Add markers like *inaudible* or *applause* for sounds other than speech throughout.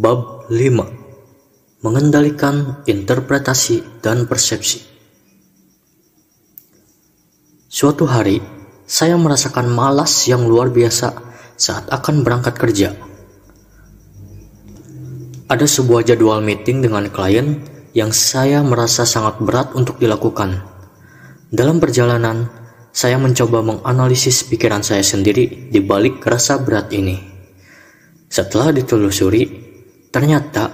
Bab 5 Mengendalikan interpretasi dan persepsi Suatu hari, saya merasakan malas yang luar biasa saat akan berangkat kerja. Ada sebuah jadwal meeting dengan klien yang saya merasa sangat berat untuk dilakukan. Dalam perjalanan, saya mencoba menganalisis pikiran saya sendiri di balik rasa berat ini. Setelah ditelusuri, Ternyata,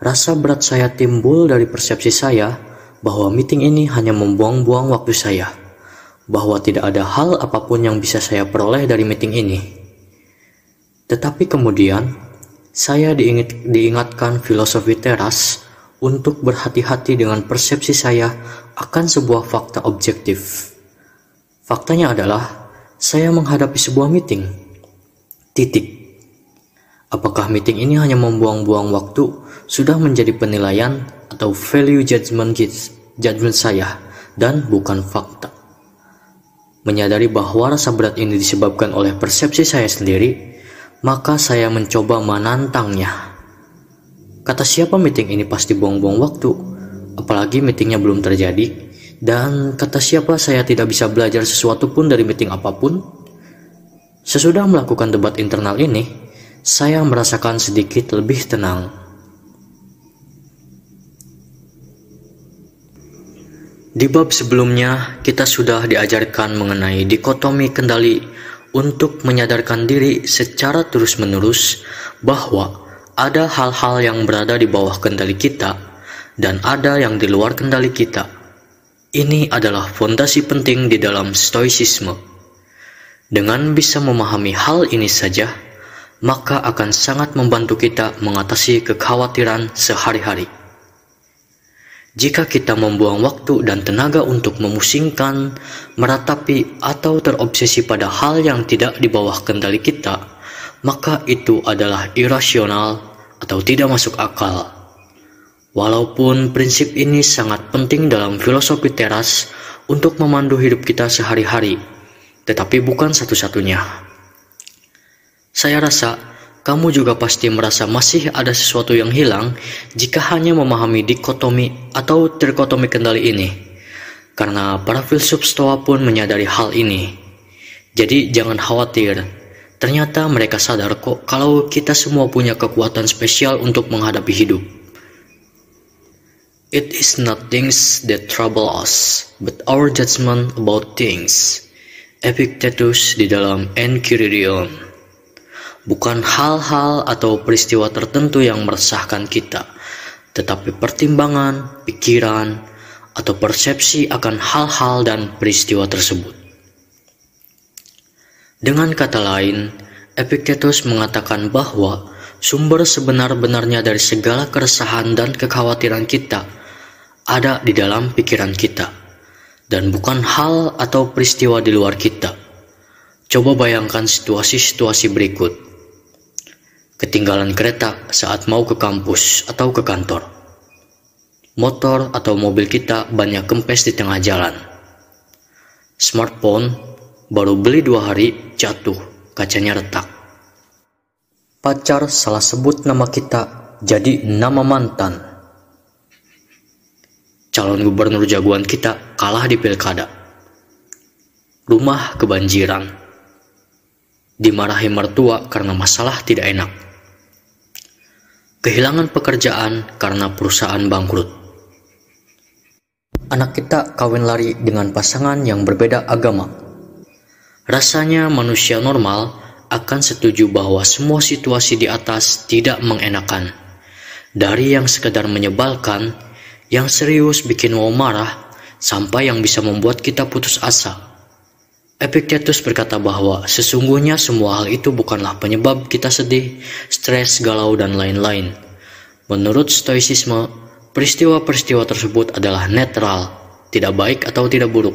rasa berat saya timbul dari persepsi saya bahwa meeting ini hanya membuang-buang waktu saya, bahwa tidak ada hal apapun yang bisa saya peroleh dari meeting ini. Tetapi kemudian, saya diingat, diingatkan filosofi teras untuk berhati-hati dengan persepsi saya akan sebuah fakta objektif. Faktanya adalah, saya menghadapi sebuah meeting. Titik. Apakah meeting ini hanya membuang-buang waktu? Sudah menjadi penilaian atau value judgment judgment saya dan bukan fakta. Menyadari bahwa rasa berat ini disebabkan oleh persepsi saya sendiri, maka saya mencoba menantangnya. Kata siapa meeting ini pasti buang-buang waktu, apalagi meetingnya belum terjadi, dan kata siapa saya tidak bisa belajar sesuatu pun dari meeting apapun. Sesudah melakukan debat internal ini, saya merasakan sedikit lebih tenang. Di bab sebelumnya, kita sudah diajarkan mengenai dikotomi kendali untuk menyadarkan diri secara terus-menerus bahwa ada hal-hal yang berada di bawah kendali kita dan ada yang di luar kendali kita. Ini adalah fondasi penting di dalam stoicisme. Dengan bisa memahami hal ini saja, maka akan sangat membantu kita mengatasi kekhawatiran sehari-hari. Jika kita membuang waktu dan tenaga untuk memusingkan, meratapi, atau terobsesi pada hal yang tidak di bawah kendali kita, maka itu adalah irasional atau tidak masuk akal. Walaupun prinsip ini sangat penting dalam filosofi teras untuk memandu hidup kita sehari-hari, tetapi bukan satu-satunya. Saya rasa kamu juga pasti merasa masih ada sesuatu yang hilang jika hanya memahami dikotomi atau trikotomi kendali ini. Karena para filsuf Stoa pun menyadari hal ini. Jadi jangan khawatir, ternyata mereka sadar kok kalau kita semua punya kekuatan spesial untuk menghadapi hidup. It is not things that trouble us, but our judgment about things. Epictetus di dalam Enchiridion bukan hal-hal atau peristiwa tertentu yang meresahkan kita, tetapi pertimbangan, pikiran, atau persepsi akan hal-hal dan peristiwa tersebut. Dengan kata lain, Epictetus mengatakan bahwa sumber sebenar-benarnya dari segala keresahan dan kekhawatiran kita ada di dalam pikiran kita, dan bukan hal atau peristiwa di luar kita. Coba bayangkan situasi-situasi berikut ketinggalan kereta saat mau ke kampus atau ke kantor. Motor atau mobil kita banyak kempes di tengah jalan. Smartphone baru beli dua hari jatuh, kacanya retak. Pacar salah sebut nama kita jadi nama mantan. Calon gubernur jagoan kita kalah di pilkada. Rumah kebanjiran. Dimarahi mertua karena masalah tidak enak kehilangan pekerjaan karena perusahaan bangkrut. Anak kita kawin lari dengan pasangan yang berbeda agama. Rasanya manusia normal akan setuju bahwa semua situasi di atas tidak mengenakan. Dari yang sekedar menyebalkan, yang serius bikin mau marah, sampai yang bisa membuat kita putus asa. Epictetus berkata bahwa sesungguhnya semua hal itu bukanlah penyebab kita sedih, stres, galau, dan lain-lain. Menurut Stoicisme, peristiwa-peristiwa tersebut adalah netral, tidak baik atau tidak buruk.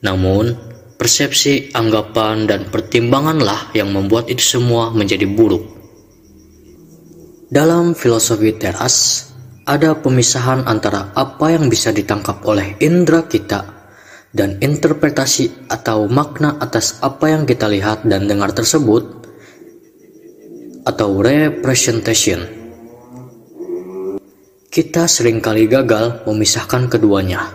Namun, persepsi, anggapan, dan pertimbanganlah yang membuat itu semua menjadi buruk. Dalam filosofi teras, ada pemisahan antara apa yang bisa ditangkap oleh indera kita dan interpretasi atau makna atas apa yang kita lihat dan dengar tersebut atau representation. Kita seringkali gagal memisahkan keduanya.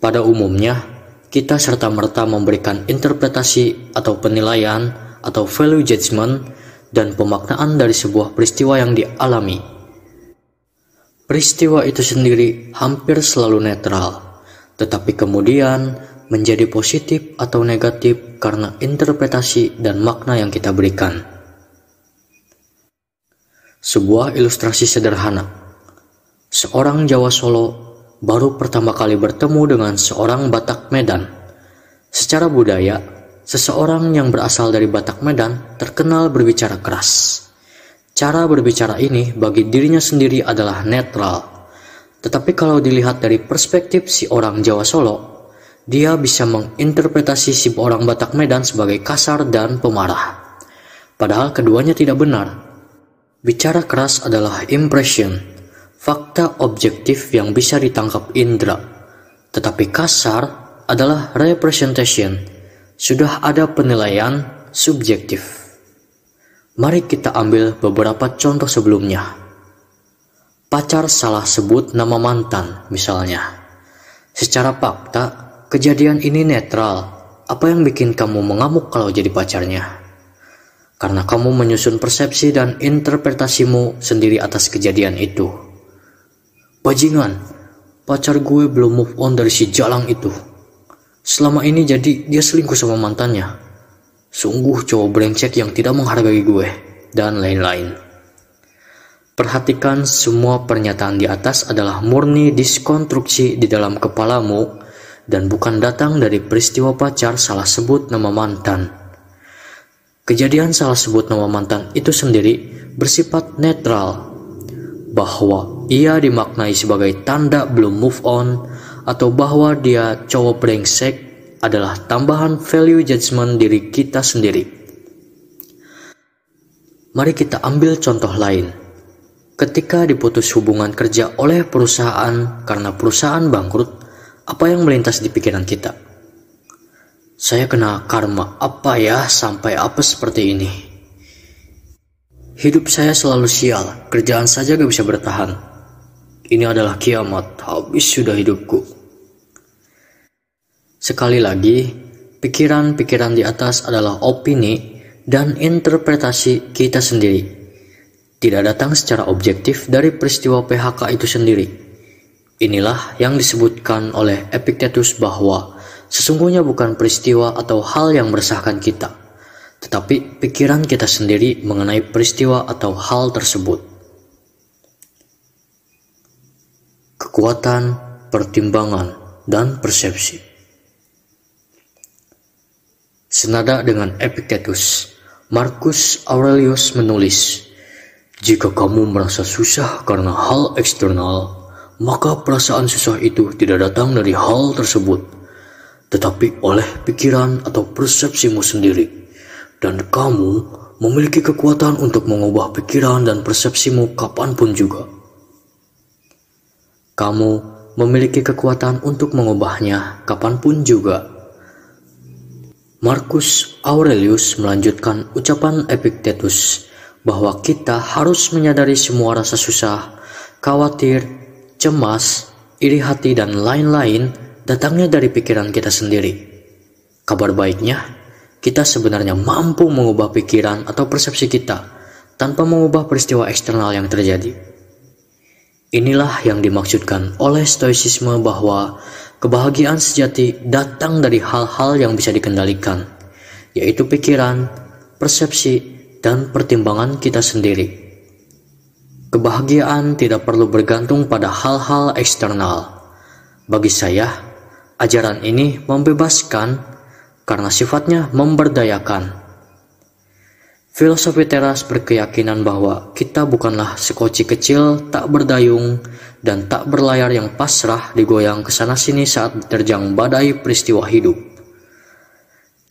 Pada umumnya, kita serta-merta memberikan interpretasi atau penilaian atau value judgment dan pemaknaan dari sebuah peristiwa yang dialami. Peristiwa itu sendiri hampir selalu netral tetapi kemudian menjadi positif atau negatif karena interpretasi dan makna yang kita berikan. Sebuah ilustrasi sederhana. Seorang Jawa Solo baru pertama kali bertemu dengan seorang Batak Medan. Secara budaya, seseorang yang berasal dari Batak Medan terkenal berbicara keras. Cara berbicara ini bagi dirinya sendiri adalah netral – tetapi kalau dilihat dari perspektif si orang Jawa Solo, dia bisa menginterpretasi si orang Batak Medan sebagai kasar dan pemarah. Padahal keduanya tidak benar. Bicara keras adalah impression, fakta objektif yang bisa ditangkap indera. Tetapi kasar adalah representation, sudah ada penilaian subjektif. Mari kita ambil beberapa contoh sebelumnya pacar salah sebut nama mantan misalnya. Secara fakta, kejadian ini netral. Apa yang bikin kamu mengamuk kalau jadi pacarnya? Karena kamu menyusun persepsi dan interpretasimu sendiri atas kejadian itu. Bajingan, pacar gue belum move on dari si jalang itu. Selama ini jadi dia selingkuh sama mantannya. Sungguh cowok brengsek yang tidak menghargai gue, dan lain-lain. Perhatikan semua pernyataan di atas adalah murni diskonstruksi di dalam kepalamu dan bukan datang dari peristiwa pacar salah sebut nama mantan. Kejadian salah sebut nama mantan itu sendiri bersifat netral bahwa ia dimaknai sebagai tanda belum move on atau bahwa dia cowok brengsek adalah tambahan value judgment diri kita sendiri. Mari kita ambil contoh lain. Ketika diputus hubungan kerja oleh perusahaan karena perusahaan bangkrut, apa yang melintas di pikiran kita? Saya kena karma apa ya sampai apa seperti ini? Hidup saya selalu sial, kerjaan saja gak bisa bertahan. Ini adalah kiamat, habis sudah hidupku. Sekali lagi, pikiran-pikiran di atas adalah opini dan interpretasi kita sendiri tidak datang secara objektif dari peristiwa PHK itu sendiri. Inilah yang disebutkan oleh Epictetus bahwa sesungguhnya bukan peristiwa atau hal yang meresahkan kita, tetapi pikiran kita sendiri mengenai peristiwa atau hal tersebut. Kekuatan, pertimbangan, dan persepsi. Senada dengan Epictetus, Marcus Aurelius menulis, jika kamu merasa susah karena hal eksternal, maka perasaan susah itu tidak datang dari hal tersebut, tetapi oleh pikiran atau persepsimu sendiri. Dan kamu memiliki kekuatan untuk mengubah pikiran dan persepsimu kapanpun juga. Kamu memiliki kekuatan untuk mengubahnya kapanpun juga. Marcus Aurelius melanjutkan ucapan Epictetus bahwa kita harus menyadari semua rasa susah, khawatir, cemas, iri hati, dan lain-lain datangnya dari pikiran kita sendiri. Kabar baiknya, kita sebenarnya mampu mengubah pikiran atau persepsi kita tanpa mengubah peristiwa eksternal yang terjadi. Inilah yang dimaksudkan oleh Stoicisme bahwa kebahagiaan sejati datang dari hal-hal yang bisa dikendalikan, yaitu pikiran, persepsi, dan pertimbangan kita sendiri. Kebahagiaan tidak perlu bergantung pada hal-hal eksternal. Bagi saya, ajaran ini membebaskan karena sifatnya memberdayakan. Filosofi teras berkeyakinan bahwa kita bukanlah sekoci kecil, tak berdayung, dan tak berlayar yang pasrah digoyang ke sana-sini saat diterjang badai peristiwa hidup.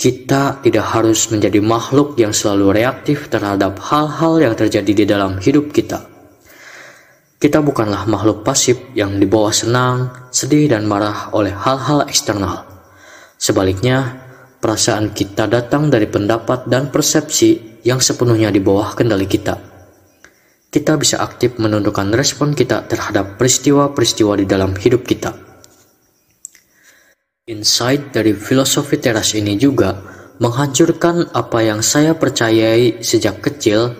Kita tidak harus menjadi makhluk yang selalu reaktif terhadap hal-hal yang terjadi di dalam hidup kita. Kita bukanlah makhluk pasif yang dibawa senang, sedih, dan marah oleh hal-hal eksternal. Sebaliknya, perasaan kita datang dari pendapat dan persepsi yang sepenuhnya di bawah kendali kita. Kita bisa aktif menundukkan respon kita terhadap peristiwa-peristiwa di dalam hidup kita. Insight dari filosofi teras ini juga menghancurkan apa yang saya percayai sejak kecil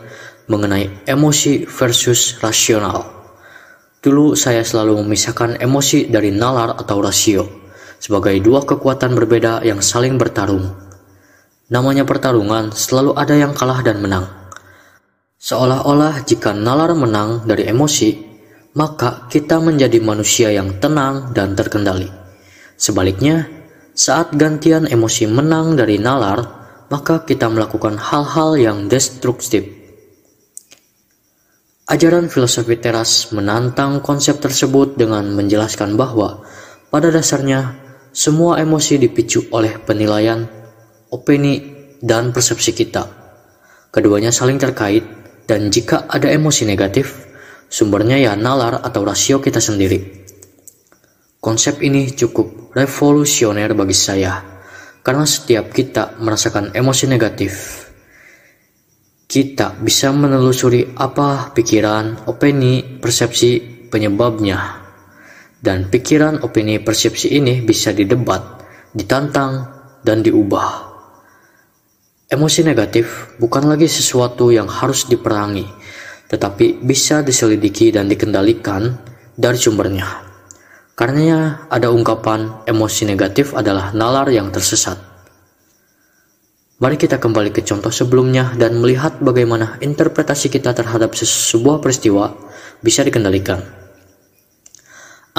mengenai emosi versus rasional. Dulu saya selalu memisahkan emosi dari nalar atau rasio sebagai dua kekuatan berbeda yang saling bertarung. Namanya pertarungan selalu ada yang kalah dan menang. Seolah-olah jika nalar menang dari emosi, maka kita menjadi manusia yang tenang dan terkendali. Sebaliknya, saat gantian emosi menang dari nalar, maka kita melakukan hal-hal yang destruktif. Ajaran filosofi teras menantang konsep tersebut dengan menjelaskan bahwa pada dasarnya semua emosi dipicu oleh penilaian, opini, dan persepsi kita. Keduanya saling terkait, dan jika ada emosi negatif, sumbernya ya nalar atau rasio kita sendiri. Konsep ini cukup revolusioner bagi saya, karena setiap kita merasakan emosi negatif, kita bisa menelusuri apa pikiran, opini, persepsi penyebabnya. Dan pikiran, opini, persepsi ini bisa didebat, ditantang, dan diubah. Emosi negatif bukan lagi sesuatu yang harus diperangi, tetapi bisa diselidiki dan dikendalikan dari sumbernya. Karenanya ada ungkapan emosi negatif adalah nalar yang tersesat. Mari kita kembali ke contoh sebelumnya dan melihat bagaimana interpretasi kita terhadap sebuah peristiwa bisa dikendalikan.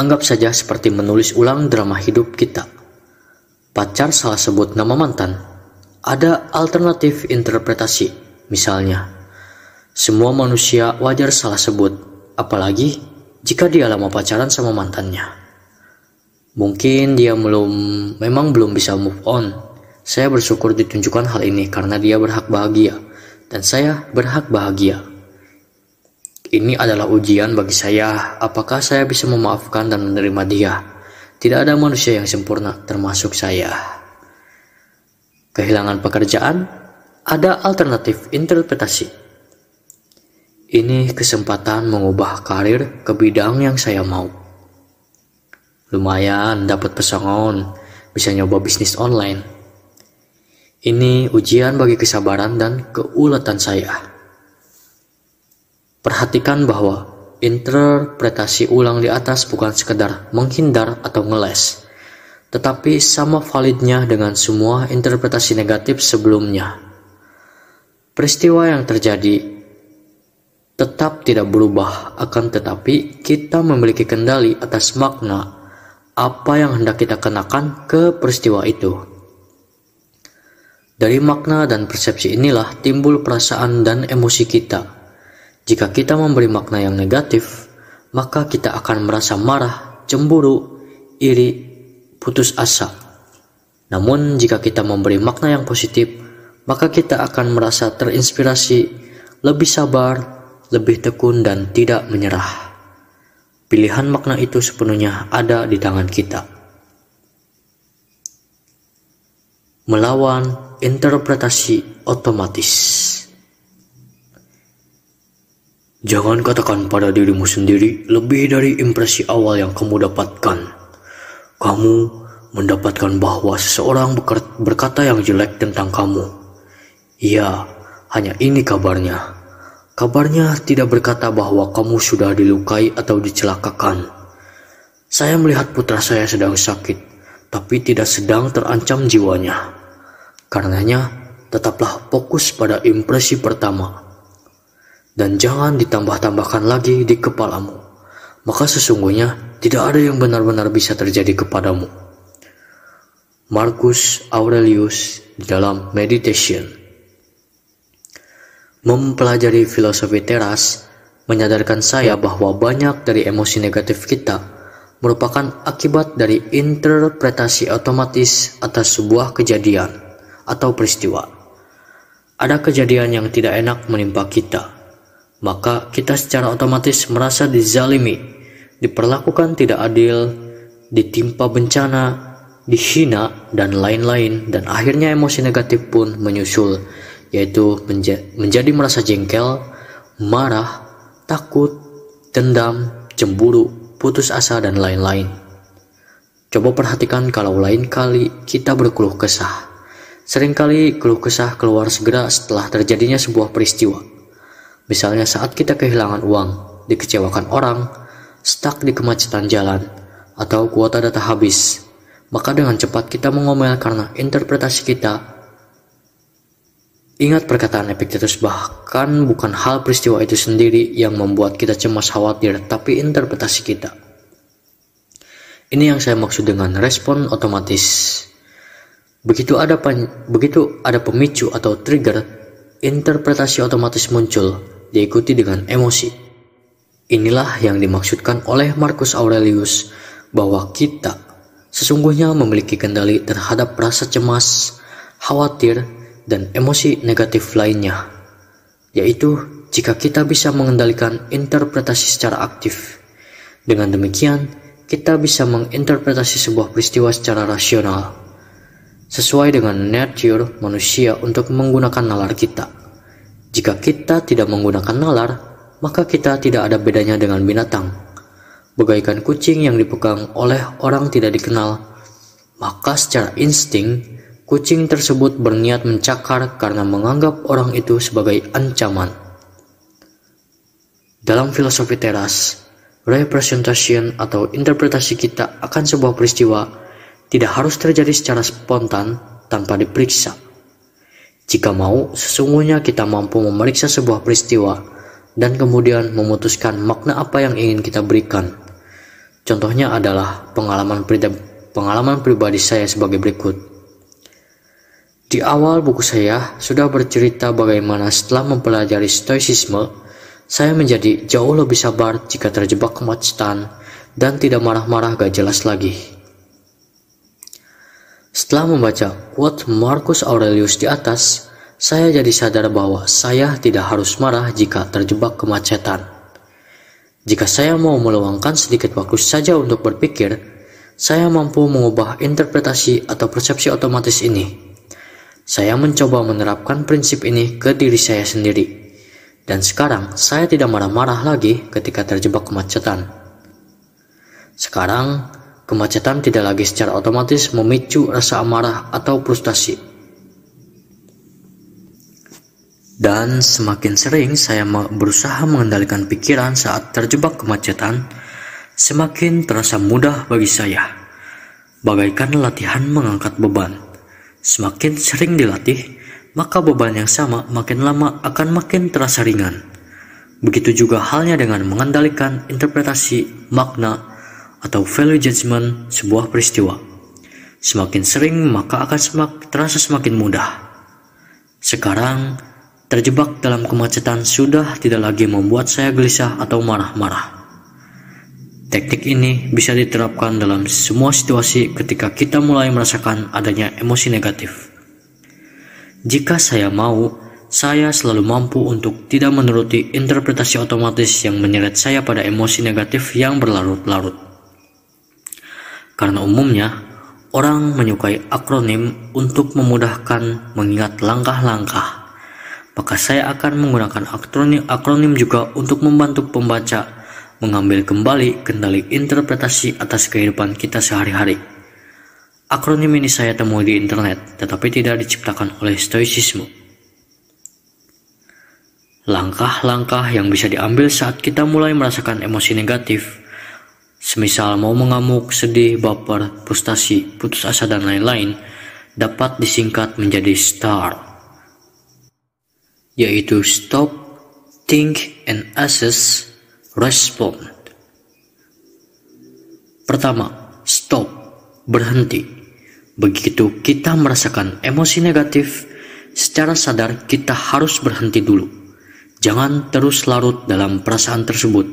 Anggap saja seperti menulis ulang drama hidup kita. Pacar salah sebut nama mantan. Ada alternatif interpretasi, misalnya. Semua manusia wajar salah sebut, apalagi jika dia lama pacaran sama mantannya. Mungkin dia belum memang belum bisa move on. Saya bersyukur ditunjukkan hal ini karena dia berhak bahagia dan saya berhak bahagia. Ini adalah ujian bagi saya apakah saya bisa memaafkan dan menerima dia. Tidak ada manusia yang sempurna termasuk saya. Kehilangan pekerjaan ada alternatif interpretasi. Ini kesempatan mengubah karir ke bidang yang saya mau. Lumayan dapat pesangon, bisa nyoba bisnis online. Ini ujian bagi kesabaran dan keuletan saya. Perhatikan bahwa interpretasi ulang di atas bukan sekedar menghindar atau ngeles, tetapi sama validnya dengan semua interpretasi negatif sebelumnya. Peristiwa yang terjadi tetap tidak berubah, akan tetapi kita memiliki kendali atas makna apa yang hendak kita kenakan ke peristiwa itu. Dari makna dan persepsi inilah timbul perasaan dan emosi kita. Jika kita memberi makna yang negatif, maka kita akan merasa marah, cemburu, iri, putus asa. Namun, jika kita memberi makna yang positif, maka kita akan merasa terinspirasi, lebih sabar, lebih tekun, dan tidak menyerah. Pilihan makna itu sepenuhnya ada di tangan kita. Melawan interpretasi otomatis. Jangan katakan pada dirimu sendiri lebih dari impresi awal yang kamu dapatkan. Kamu mendapatkan bahwa seseorang berkata yang jelek tentang kamu. Ya, hanya ini kabarnya. Kabarnya tidak berkata bahwa kamu sudah dilukai atau dicelakakan. Saya melihat putra saya sedang sakit, tapi tidak sedang terancam jiwanya. Karenanya, tetaplah fokus pada impresi pertama. Dan jangan ditambah-tambahkan lagi di kepalamu. Maka sesungguhnya tidak ada yang benar-benar bisa terjadi kepadamu. Marcus Aurelius di dalam Meditation Mempelajari filosofi teras menyadarkan saya bahwa banyak dari emosi negatif kita merupakan akibat dari interpretasi otomatis atas sebuah kejadian atau peristiwa. Ada kejadian yang tidak enak menimpa kita, maka kita secara otomatis merasa dizalimi, diperlakukan tidak adil, ditimpa bencana, dihina, dan lain-lain, dan akhirnya emosi negatif pun menyusul yaitu menja menjadi merasa jengkel, marah, takut, dendam, cemburu, putus asa, dan lain-lain. Coba perhatikan kalau lain kali kita berkeluh kesah. Seringkali keluh kesah keluar segera setelah terjadinya sebuah peristiwa. Misalnya saat kita kehilangan uang, dikecewakan orang, stuck di kemacetan jalan, atau kuota data habis. Maka dengan cepat kita mengomel karena interpretasi kita Ingat perkataan Epictetus bahkan bukan hal peristiwa itu sendiri yang membuat kita cemas khawatir, tapi interpretasi kita. Ini yang saya maksud dengan respon otomatis. Begitu ada begitu ada pemicu atau trigger, interpretasi otomatis muncul, diikuti dengan emosi. Inilah yang dimaksudkan oleh Marcus Aurelius bahwa kita sesungguhnya memiliki kendali terhadap rasa cemas, khawatir, dan emosi negatif lainnya, yaitu jika kita bisa mengendalikan interpretasi secara aktif. Dengan demikian, kita bisa menginterpretasi sebuah peristiwa secara rasional, sesuai dengan nature manusia untuk menggunakan nalar kita. Jika kita tidak menggunakan nalar, maka kita tidak ada bedanya dengan binatang. Bagaikan kucing yang dipegang oleh orang tidak dikenal, maka secara insting Kucing tersebut berniat mencakar karena menganggap orang itu sebagai ancaman. Dalam filosofi teras, representation atau interpretasi kita akan sebuah peristiwa tidak harus terjadi secara spontan tanpa diperiksa. Jika mau, sesungguhnya kita mampu memeriksa sebuah peristiwa dan kemudian memutuskan makna apa yang ingin kita berikan. Contohnya adalah pengalaman, pri pengalaman pribadi saya sebagai berikut. Di awal buku saya sudah bercerita bagaimana setelah mempelajari stoicisme, saya menjadi jauh lebih sabar jika terjebak kemacetan dan tidak marah-marah gak jelas lagi. Setelah membaca quote Marcus Aurelius di atas, saya jadi sadar bahwa saya tidak harus marah jika terjebak kemacetan. Jika saya mau meluangkan sedikit waktu saja untuk berpikir, saya mampu mengubah interpretasi atau persepsi otomatis ini saya mencoba menerapkan prinsip ini ke diri saya sendiri. Dan sekarang saya tidak marah-marah lagi ketika terjebak kemacetan. Sekarang, kemacetan tidak lagi secara otomatis memicu rasa amarah atau frustasi. Dan semakin sering saya berusaha mengendalikan pikiran saat terjebak kemacetan, semakin terasa mudah bagi saya. Bagaikan latihan mengangkat beban. Semakin sering dilatih, maka beban yang sama makin lama akan makin terasa ringan. Begitu juga halnya dengan mengendalikan interpretasi, makna, atau value judgment sebuah peristiwa. Semakin sering, maka akan semak, terasa semakin mudah. Sekarang, terjebak dalam kemacetan sudah tidak lagi membuat saya gelisah atau marah-marah. Teknik ini bisa diterapkan dalam semua situasi ketika kita mulai merasakan adanya emosi negatif. Jika saya mau, saya selalu mampu untuk tidak menuruti interpretasi otomatis yang menyeret saya pada emosi negatif yang berlarut-larut. Karena umumnya, orang menyukai akronim untuk memudahkan mengingat langkah-langkah. Maka saya akan menggunakan akronim, juga untuk membantu pembaca mengambil kembali kendali interpretasi atas kehidupan kita sehari-hari. Akronim ini saya temui di internet, tetapi tidak diciptakan oleh stoicisme. Langkah-langkah yang bisa diambil saat kita mulai merasakan emosi negatif, semisal mau mengamuk, sedih, baper, frustasi, putus asa, dan lain-lain, dapat disingkat menjadi STAR, yaitu Stop, Think, and Assess respon. Pertama, stop, berhenti. Begitu kita merasakan emosi negatif, secara sadar kita harus berhenti dulu. Jangan terus larut dalam perasaan tersebut.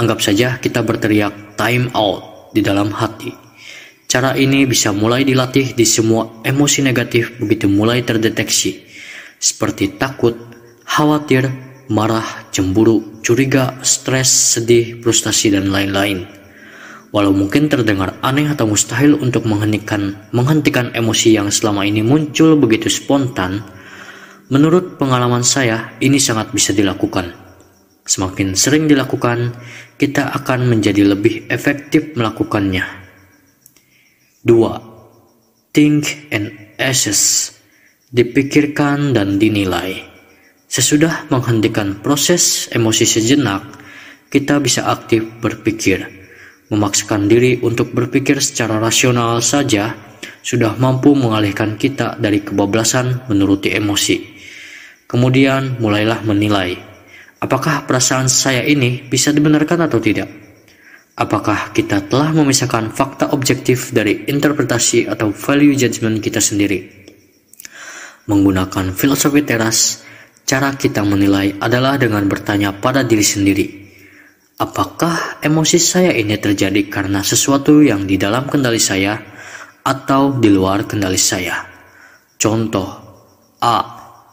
Anggap saja kita berteriak time out di dalam hati. Cara ini bisa mulai dilatih di semua emosi negatif begitu mulai terdeteksi, seperti takut, khawatir, marah, cemburu, curiga, stres, sedih, frustasi, dan lain-lain. Walau mungkin terdengar aneh atau mustahil untuk menghentikan, menghentikan emosi yang selama ini muncul begitu spontan, menurut pengalaman saya, ini sangat bisa dilakukan. Semakin sering dilakukan, kita akan menjadi lebih efektif melakukannya. 2. Think and assess. Dipikirkan dan dinilai. Sesudah menghentikan proses emosi sejenak, kita bisa aktif berpikir. Memaksakan diri untuk berpikir secara rasional saja sudah mampu mengalihkan kita dari kebablasan menuruti emosi. Kemudian mulailah menilai, apakah perasaan saya ini bisa dibenarkan atau tidak? Apakah kita telah memisahkan fakta objektif dari interpretasi atau value judgment kita sendiri? Menggunakan filosofi teras, Cara kita menilai adalah dengan bertanya pada diri sendiri, apakah emosi saya ini terjadi karena sesuatu yang di dalam kendali saya atau di luar kendali saya? Contoh, A.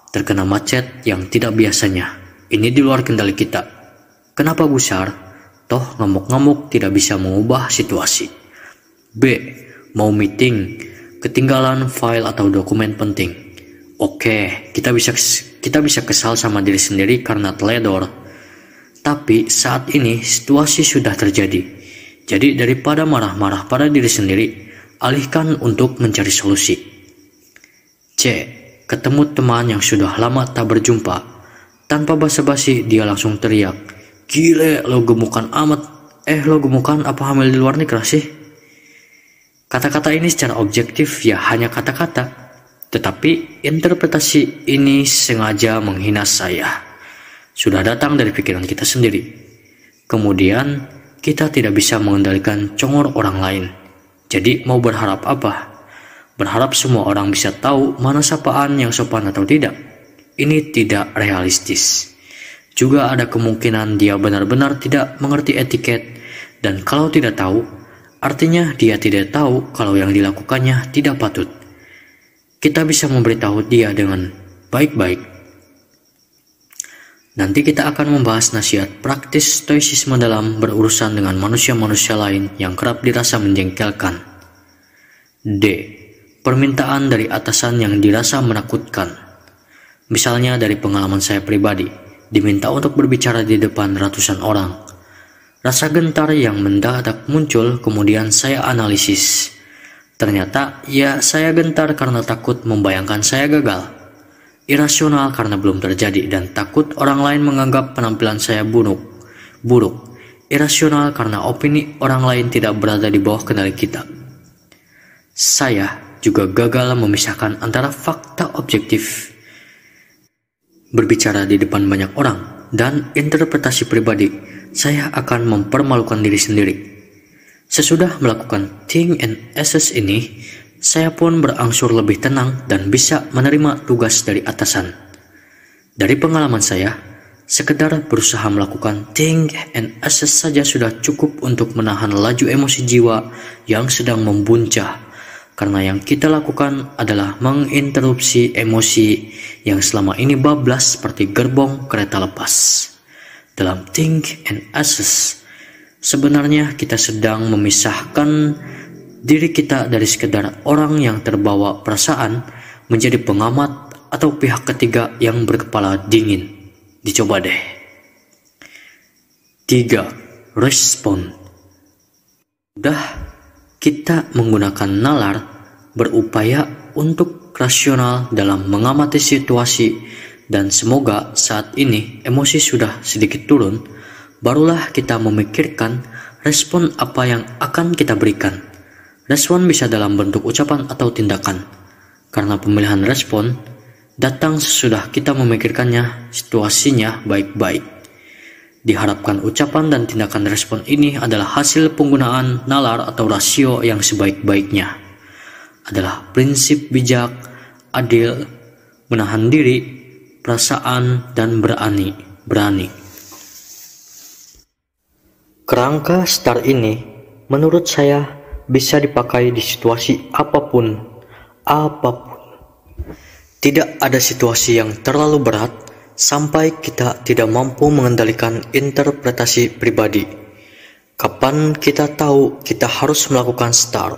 Terkena macet yang tidak biasanya. Ini di luar kendali kita. Kenapa gusar? Toh ngamuk-ngamuk tidak bisa mengubah situasi. B. Mau meeting, ketinggalan file atau dokumen penting. Oke, kita bisa kita bisa kesal sama diri sendiri karena teledor. Tapi saat ini situasi sudah terjadi. Jadi daripada marah-marah pada diri sendiri, alihkan untuk mencari solusi. C. Ketemu teman yang sudah lama tak berjumpa. Tanpa basa-basi dia langsung teriak. Gile lo gemukan amat. Eh lo gemukan apa hamil di luar nikah sih? Kata-kata ini secara objektif ya hanya kata-kata tetapi interpretasi ini sengaja menghina saya. Sudah datang dari pikiran kita sendiri. Kemudian kita tidak bisa mengendalikan congor orang lain. Jadi mau berharap apa? Berharap semua orang bisa tahu mana sapaan yang sopan atau tidak. Ini tidak realistis. Juga ada kemungkinan dia benar-benar tidak mengerti etiket dan kalau tidak tahu, artinya dia tidak tahu kalau yang dilakukannya tidak patut kita bisa memberitahu dia dengan baik-baik. Nanti kita akan membahas nasihat praktis stoicisme dalam berurusan dengan manusia-manusia lain yang kerap dirasa menjengkelkan. D. Permintaan dari atasan yang dirasa menakutkan. Misalnya dari pengalaman saya pribadi, diminta untuk berbicara di depan ratusan orang. Rasa gentar yang mendadak muncul kemudian saya analisis. Ternyata, ya saya gentar karena takut membayangkan saya gagal. Irasional karena belum terjadi dan takut orang lain menganggap penampilan saya buruk. Buruk. Irasional karena opini orang lain tidak berada di bawah kendali kita. Saya juga gagal memisahkan antara fakta objektif berbicara di depan banyak orang dan interpretasi pribadi. Saya akan mempermalukan diri sendiri. Sesudah melakukan think and assess ini, saya pun berangsur lebih tenang dan bisa menerima tugas dari atasan. Dari pengalaman saya, sekedar berusaha melakukan think and assess saja sudah cukup untuk menahan laju emosi jiwa yang sedang membuncah. Karena yang kita lakukan adalah menginterupsi emosi yang selama ini bablas seperti gerbong kereta lepas. Dalam think and assess, Sebenarnya kita sedang memisahkan diri kita dari sekedar orang yang terbawa perasaan menjadi pengamat atau pihak ketiga yang berkepala dingin. Dicoba deh. 3. Respon Udah, kita menggunakan nalar berupaya untuk rasional dalam mengamati situasi dan semoga saat ini emosi sudah sedikit turun barulah kita memikirkan respon apa yang akan kita berikan. Respon bisa dalam bentuk ucapan atau tindakan, karena pemilihan respon datang sesudah kita memikirkannya, situasinya baik-baik. Diharapkan ucapan dan tindakan respon ini adalah hasil penggunaan nalar atau rasio yang sebaik-baiknya. Adalah prinsip bijak, adil, menahan diri, perasaan, dan berani. Berani. Kerangka star ini menurut saya bisa dipakai di situasi apapun, apapun. Tidak ada situasi yang terlalu berat sampai kita tidak mampu mengendalikan interpretasi pribadi. Kapan kita tahu kita harus melakukan star?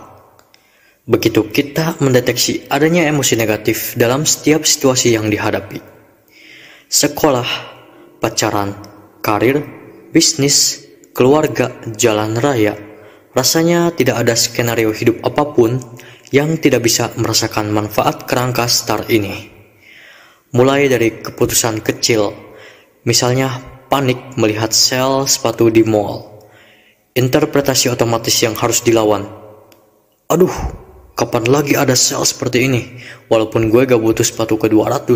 Begitu kita mendeteksi adanya emosi negatif dalam setiap situasi yang dihadapi. Sekolah, pacaran, karir, bisnis, keluarga, jalan raya, rasanya tidak ada skenario hidup apapun yang tidak bisa merasakan manfaat kerangka star ini. Mulai dari keputusan kecil, misalnya panik melihat sel sepatu di mall, interpretasi otomatis yang harus dilawan. Aduh, kapan lagi ada sel seperti ini, walaupun gue gak butuh sepatu ke 200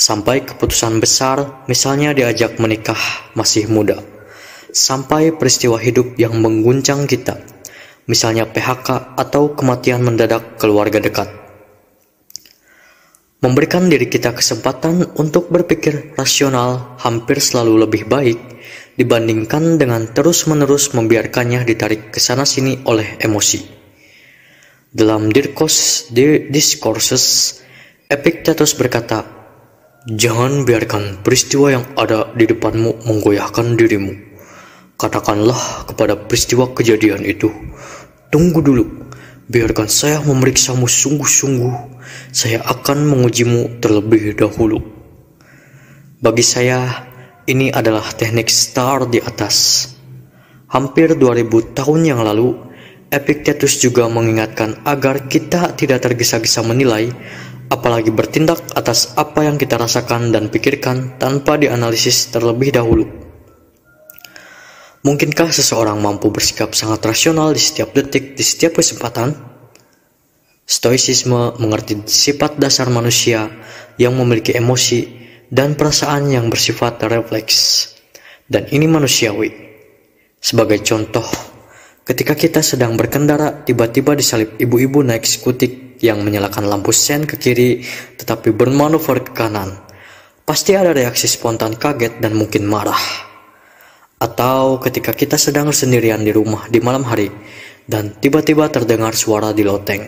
sampai keputusan besar, misalnya diajak menikah masih muda sampai peristiwa hidup yang mengguncang kita, misalnya PHK atau kematian mendadak keluarga dekat. Memberikan diri kita kesempatan untuk berpikir rasional hampir selalu lebih baik dibandingkan dengan terus-menerus membiarkannya ditarik ke sana-sini oleh emosi. Dalam Dirkos The Discourses, Epictetus berkata, Jangan biarkan peristiwa yang ada di depanmu menggoyahkan dirimu. Katakanlah kepada peristiwa kejadian itu, tunggu dulu, biarkan saya memeriksamu sungguh-sungguh. Saya akan mengujimu terlebih dahulu. Bagi saya, ini adalah teknik star di atas. Hampir 2000 tahun yang lalu, Epictetus juga mengingatkan agar kita tidak tergesa-gesa menilai, apalagi bertindak atas apa yang kita rasakan dan pikirkan tanpa dianalisis terlebih dahulu. Mungkinkah seseorang mampu bersikap sangat rasional di setiap detik, di setiap kesempatan? Stoicisme mengerti sifat dasar manusia yang memiliki emosi dan perasaan yang bersifat refleks, dan ini manusiawi. Sebagai contoh, ketika kita sedang berkendara, tiba-tiba disalip ibu-ibu naik skutik yang menyalakan lampu sen ke kiri tetapi bermanuver ke kanan. Pasti ada reaksi spontan kaget dan mungkin marah atau ketika kita sedang sendirian di rumah di malam hari dan tiba-tiba terdengar suara di loteng.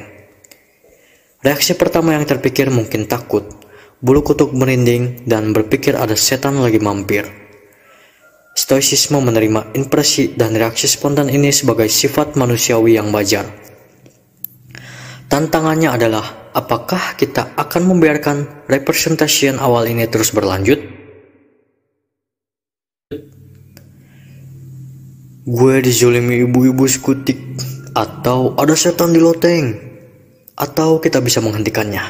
Reaksi pertama yang terpikir mungkin takut, bulu kutuk merinding, dan berpikir ada setan lagi mampir. Stoicisme menerima impresi dan reaksi spontan ini sebagai sifat manusiawi yang wajar. Tantangannya adalah apakah kita akan membiarkan representation awal ini terus berlanjut? Gue dizolimi ibu-ibu sekutik atau ada setan di loteng. Atau kita bisa menghentikannya.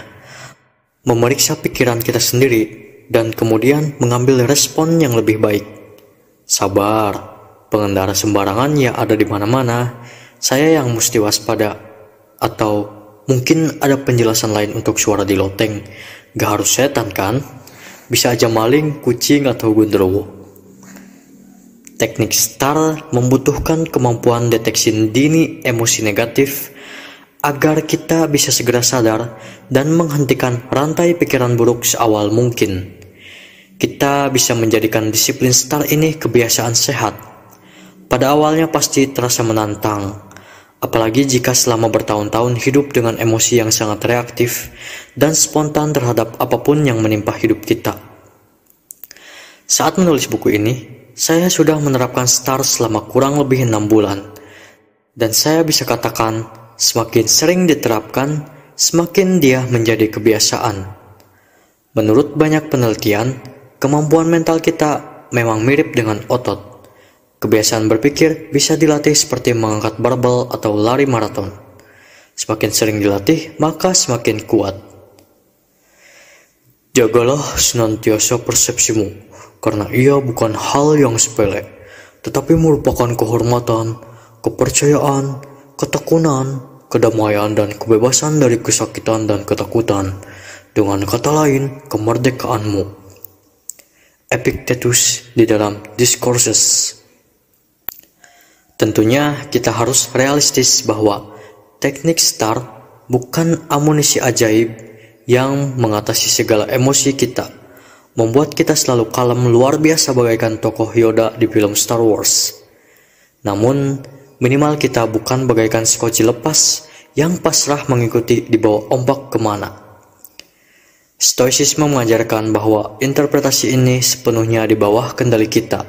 Memeriksa pikiran kita sendiri dan kemudian mengambil respon yang lebih baik. Sabar, pengendara sembarangan ya ada di mana-mana, saya yang mesti waspada. Atau mungkin ada penjelasan lain untuk suara di loteng. Gak harus setan kan? Bisa aja maling, kucing, atau gundrowo Teknik STAR membutuhkan kemampuan deteksi dini emosi negatif agar kita bisa segera sadar dan menghentikan rantai pikiran buruk seawal mungkin. Kita bisa menjadikan disiplin STAR ini kebiasaan sehat. Pada awalnya pasti terasa menantang, apalagi jika selama bertahun-tahun hidup dengan emosi yang sangat reaktif dan spontan terhadap apapun yang menimpa hidup kita. Saat menulis buku ini, saya sudah menerapkan STAR selama kurang lebih enam bulan, dan saya bisa katakan semakin sering diterapkan, semakin dia menjadi kebiasaan. Menurut banyak penelitian, kemampuan mental kita memang mirip dengan otot. Kebiasaan berpikir bisa dilatih seperti mengangkat barbel atau lari maraton. Semakin sering dilatih, maka semakin kuat. Jagalah senantiasa persepsimu karena ia bukan hal yang sepele, tetapi merupakan kehormatan, kepercayaan, ketekunan, kedamaian dan kebebasan dari kesakitan dan ketakutan. Dengan kata lain, kemerdekaanmu. Epictetus di dalam Discourses. Tentunya kita harus realistis bahwa teknik STAR bukan amunisi ajaib yang mengatasi segala emosi kita membuat kita selalu kalem luar biasa bagaikan tokoh Yoda di film Star Wars. Namun, minimal kita bukan bagaikan skoci lepas yang pasrah mengikuti di bawah ombak kemana. Stoicism mengajarkan bahwa interpretasi ini sepenuhnya di bawah kendali kita.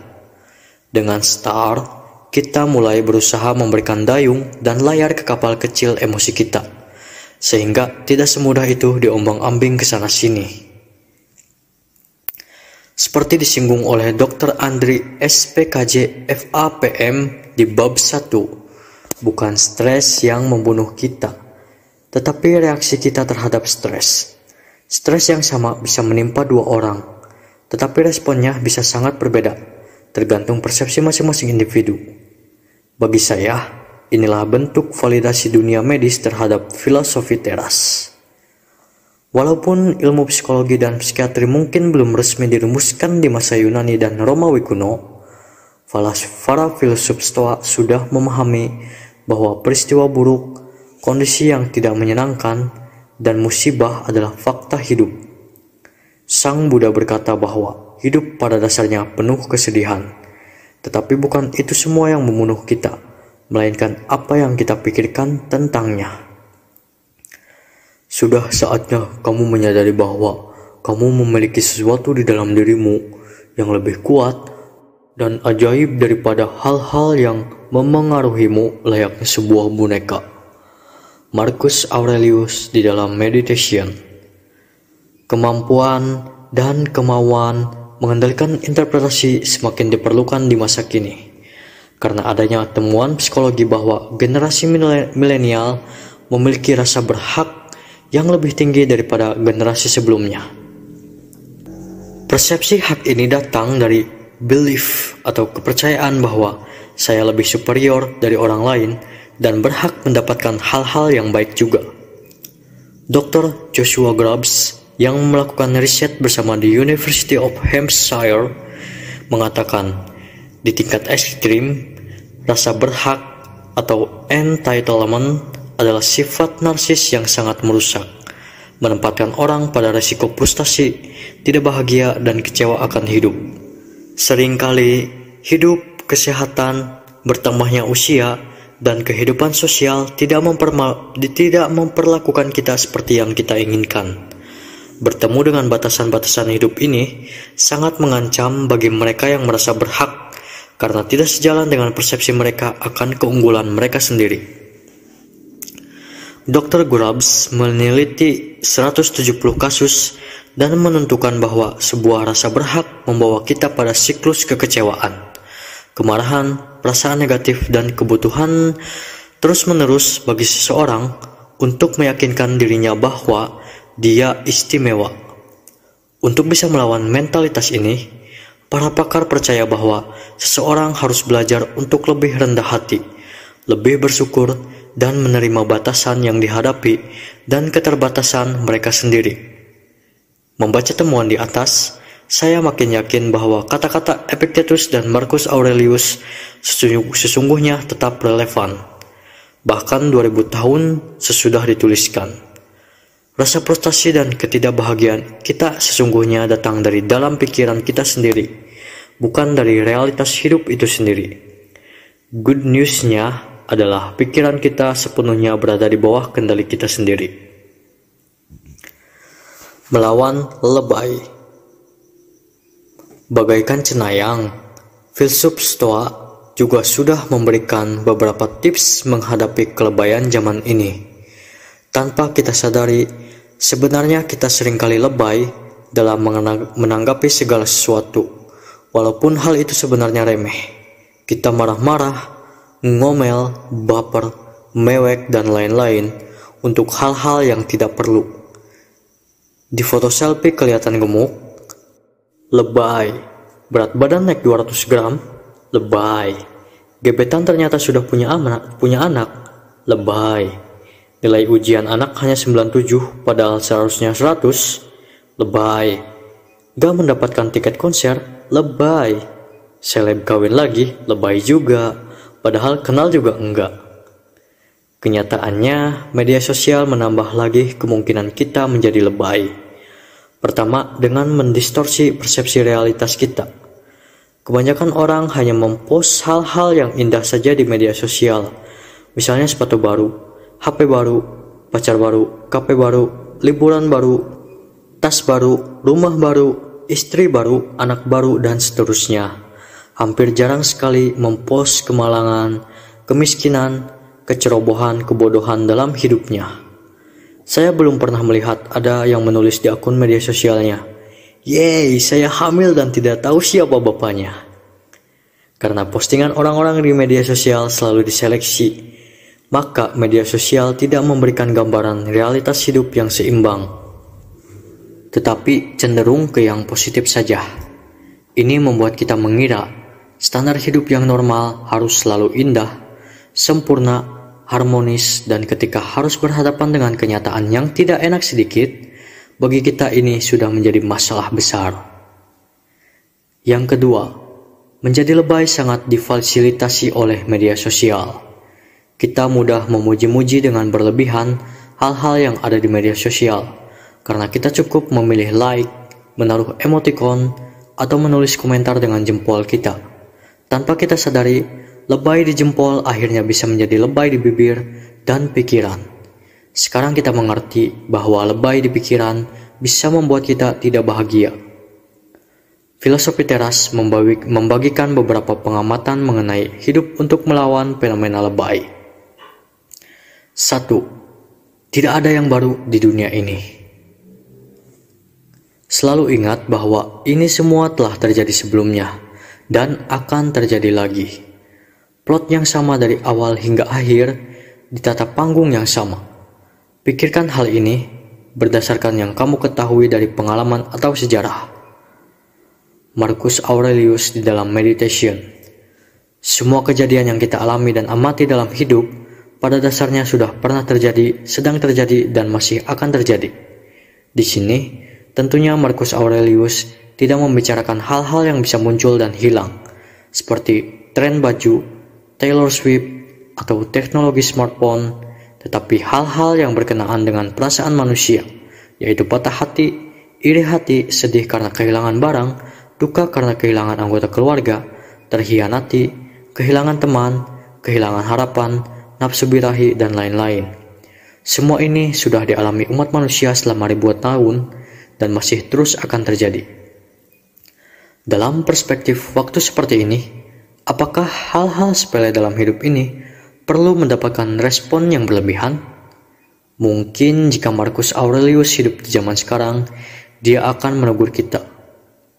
Dengan star, kita mulai berusaha memberikan dayung dan layar ke kapal kecil emosi kita, sehingga tidak semudah itu diombang-ambing ke sana-sini. Seperti disinggung oleh Dr. Andri SPKJ FAPM di bab 1, bukan stres yang membunuh kita, tetapi reaksi kita terhadap stres. Stres yang sama bisa menimpa dua orang, tetapi responnya bisa sangat berbeda, tergantung persepsi masing-masing individu. Bagi saya, inilah bentuk validasi dunia medis terhadap filosofi teras. Walaupun ilmu psikologi dan psikiatri mungkin belum resmi dirumuskan di masa Yunani dan Romawi kuno, para filsuf Stoa sudah memahami bahwa peristiwa buruk, kondisi yang tidak menyenangkan, dan musibah adalah fakta hidup. Sang Buddha berkata bahwa hidup pada dasarnya penuh kesedihan, tetapi bukan itu semua yang membunuh kita, melainkan apa yang kita pikirkan tentangnya. Sudah saatnya kamu menyadari bahwa kamu memiliki sesuatu di dalam dirimu yang lebih kuat dan ajaib daripada hal-hal yang memengaruhimu layaknya sebuah boneka. Marcus Aurelius di dalam Meditation Kemampuan dan kemauan mengendalikan interpretasi semakin diperlukan di masa kini karena adanya temuan psikologi bahwa generasi milenial memiliki rasa berhak yang lebih tinggi daripada generasi sebelumnya. Persepsi hak ini datang dari belief atau kepercayaan bahwa saya lebih superior dari orang lain dan berhak mendapatkan hal-hal yang baik juga. Dr. Joshua Grubbs yang melakukan riset bersama di University of Hampshire mengatakan, di tingkat ekstrim, rasa berhak atau entitlement adalah sifat narsis yang sangat merusak, menempatkan orang pada resiko frustasi, tidak bahagia, dan kecewa akan hidup. Seringkali, hidup, kesehatan, bertambahnya usia, dan kehidupan sosial tidak, tidak memperlakukan kita seperti yang kita inginkan. Bertemu dengan batasan-batasan hidup ini sangat mengancam bagi mereka yang merasa berhak karena tidak sejalan dengan persepsi mereka akan keunggulan mereka sendiri. Dr. Grubbs meneliti 170 kasus dan menentukan bahwa sebuah rasa berhak membawa kita pada siklus kekecewaan, kemarahan, perasaan negatif, dan kebutuhan terus-menerus bagi seseorang untuk meyakinkan dirinya bahwa dia istimewa. Untuk bisa melawan mentalitas ini, para pakar percaya bahwa seseorang harus belajar untuk lebih rendah hati lebih bersyukur, dan menerima batasan yang dihadapi dan keterbatasan mereka sendiri. Membaca temuan di atas, saya makin yakin bahwa kata-kata Epictetus dan Marcus Aurelius sesungguhnya tetap relevan, bahkan 2000 tahun sesudah dituliskan. Rasa frustasi dan ketidakbahagiaan kita sesungguhnya datang dari dalam pikiran kita sendiri, bukan dari realitas hidup itu sendiri. Good news-nya adalah pikiran kita sepenuhnya berada di bawah kendali kita sendiri. Melawan lebay Bagaikan cenayang, filsuf Stoa juga sudah memberikan beberapa tips menghadapi kelebayan zaman ini. Tanpa kita sadari, sebenarnya kita seringkali lebay dalam menanggapi segala sesuatu, walaupun hal itu sebenarnya remeh. Kita marah-marah, ngomel, baper, mewek, dan lain-lain untuk hal-hal yang tidak perlu. Di foto selfie kelihatan gemuk, lebay, berat badan naik 200 gram, lebay, gebetan ternyata sudah punya anak, punya anak, lebay, nilai ujian anak hanya 97 padahal seharusnya 100, lebay, gak mendapatkan tiket konser, lebay, seleb kawin lagi, lebay juga padahal kenal juga enggak. Kenyataannya, media sosial menambah lagi kemungkinan kita menjadi lebay. Pertama, dengan mendistorsi persepsi realitas kita. Kebanyakan orang hanya mempost hal-hal yang indah saja di media sosial. Misalnya sepatu baru, HP baru, pacar baru, kafe baru, liburan baru, tas baru, rumah baru, istri baru, anak baru, dan seterusnya hampir jarang sekali mempos kemalangan, kemiskinan, kecerobohan, kebodohan dalam hidupnya. Saya belum pernah melihat ada yang menulis di akun media sosialnya, Yeay, saya hamil dan tidak tahu siapa bapaknya. Karena postingan orang-orang di media sosial selalu diseleksi, maka media sosial tidak memberikan gambaran realitas hidup yang seimbang tetapi cenderung ke yang positif saja. Ini membuat kita mengira Standar hidup yang normal harus selalu indah, sempurna, harmonis, dan ketika harus berhadapan dengan kenyataan yang tidak enak sedikit, bagi kita ini sudah menjadi masalah besar. Yang kedua, menjadi lebay sangat difasilitasi oleh media sosial. Kita mudah memuji-muji dengan berlebihan hal-hal yang ada di media sosial, karena kita cukup memilih like, menaruh emoticon, atau menulis komentar dengan jempol kita. Tanpa kita sadari, lebay di jempol akhirnya bisa menjadi lebay di bibir dan pikiran. Sekarang kita mengerti bahwa lebay di pikiran bisa membuat kita tidak bahagia. Filosofi teras membagikan beberapa pengamatan mengenai hidup untuk melawan fenomena lebay. 1. Tidak ada yang baru di dunia ini. Selalu ingat bahwa ini semua telah terjadi sebelumnya dan akan terjadi lagi. Plot yang sama dari awal hingga akhir di tata panggung yang sama. Pikirkan hal ini berdasarkan yang kamu ketahui dari pengalaman atau sejarah. Marcus Aurelius di dalam Meditation Semua kejadian yang kita alami dan amati dalam hidup pada dasarnya sudah pernah terjadi, sedang terjadi, dan masih akan terjadi. Di sini, tentunya Marcus Aurelius tidak membicarakan hal-hal yang bisa muncul dan hilang, seperti tren baju, Taylor Swift, atau teknologi smartphone, tetapi hal-hal yang berkenaan dengan perasaan manusia, yaitu patah hati, iri hati, sedih karena kehilangan barang, duka karena kehilangan anggota keluarga, terhianati, kehilangan teman, kehilangan harapan, nafsu birahi, dan lain-lain. Semua ini sudah dialami umat manusia selama ribuan tahun dan masih terus akan terjadi. Dalam perspektif waktu seperti ini, apakah hal-hal sepele dalam hidup ini perlu mendapatkan respon yang berlebihan? Mungkin jika Marcus Aurelius hidup di zaman sekarang, dia akan menegur kita.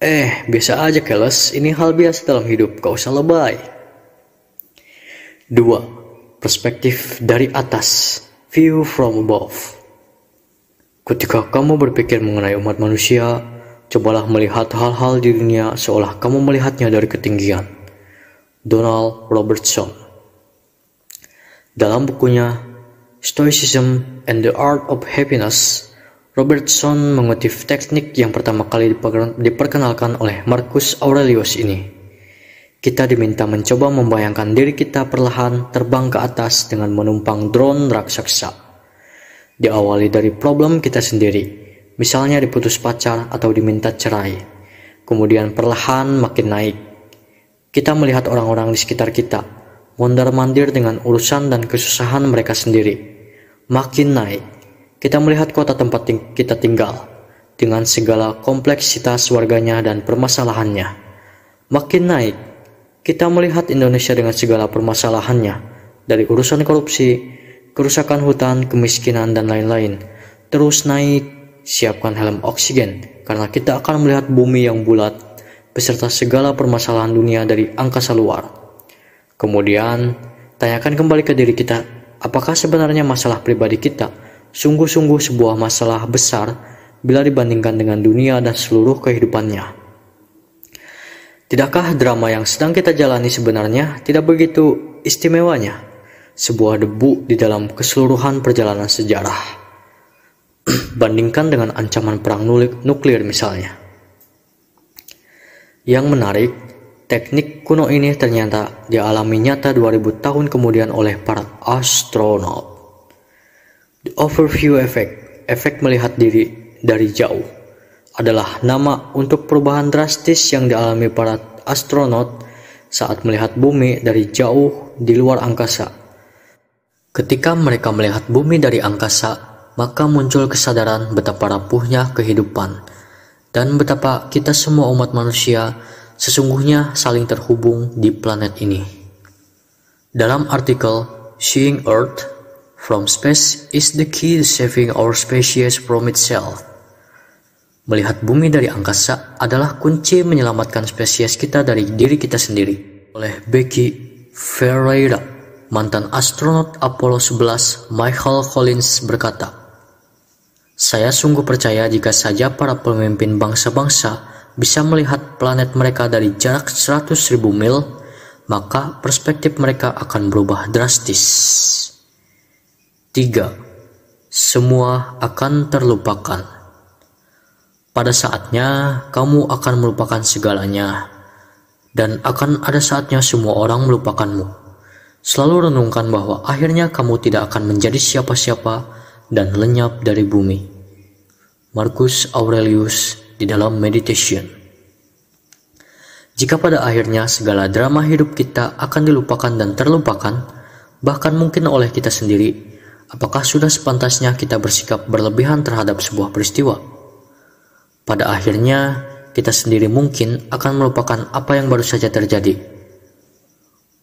Eh, biasa aja keles, ini hal biasa dalam hidup, gak usah lebay. 2. Perspektif dari atas, view from above. Ketika kamu berpikir mengenai umat manusia, Cobalah melihat hal-hal di dunia seolah kamu melihatnya dari ketinggian. Donald Robertson Dalam bukunya Stoicism and the Art of Happiness, Robertson mengutip teknik yang pertama kali diperkenalkan oleh Marcus Aurelius ini. Kita diminta mencoba membayangkan diri kita perlahan terbang ke atas dengan menumpang drone raksasa. Diawali dari problem kita sendiri, Misalnya diputus pacar atau diminta cerai, kemudian perlahan makin naik. Kita melihat orang-orang di sekitar kita, mondar-mandir dengan urusan dan kesusahan mereka sendiri. Makin naik, kita melihat kota tempat ting kita tinggal, dengan segala kompleksitas warganya dan permasalahannya. Makin naik, kita melihat Indonesia dengan segala permasalahannya, dari urusan korupsi, kerusakan hutan, kemiskinan, dan lain-lain, terus naik siapkan helm oksigen karena kita akan melihat bumi yang bulat beserta segala permasalahan dunia dari angkasa luar. Kemudian, tanyakan kembali ke diri kita, apakah sebenarnya masalah pribadi kita sungguh-sungguh sebuah masalah besar bila dibandingkan dengan dunia dan seluruh kehidupannya? Tidakkah drama yang sedang kita jalani sebenarnya tidak begitu istimewanya? Sebuah debu di dalam keseluruhan perjalanan sejarah. *clears throat* bandingkan dengan ancaman perang nuklir misalnya. Yang menarik, teknik kuno ini ternyata dialami nyata 2000 tahun kemudian oleh para astronot. The overview effect, efek melihat diri dari jauh, adalah nama untuk perubahan drastis yang dialami para astronot saat melihat bumi dari jauh di luar angkasa. Ketika mereka melihat bumi dari angkasa, maka muncul kesadaran betapa rapuhnya kehidupan dan betapa kita semua umat manusia sesungguhnya saling terhubung di planet ini. Dalam artikel Seeing Earth from Space is the key to saving our species from itself. Melihat bumi dari angkasa adalah kunci menyelamatkan spesies kita dari diri kita sendiri. Oleh Becky Ferreira, mantan astronot Apollo 11 Michael Collins berkata, saya sungguh percaya jika saja para pemimpin bangsa-bangsa bisa melihat planet mereka dari jarak 100.000 mil, maka perspektif mereka akan berubah drastis. 3. Semua akan terlupakan. Pada saatnya, kamu akan melupakan segalanya, dan akan ada saatnya semua orang melupakanmu. Selalu renungkan bahwa akhirnya kamu tidak akan menjadi siapa-siapa, dan lenyap dari bumi. Marcus Aurelius di dalam Meditation. Jika pada akhirnya segala drama hidup kita akan dilupakan dan terlupakan, bahkan mungkin oleh kita sendiri, apakah sudah sepantasnya kita bersikap berlebihan terhadap sebuah peristiwa? Pada akhirnya, kita sendiri mungkin akan melupakan apa yang baru saja terjadi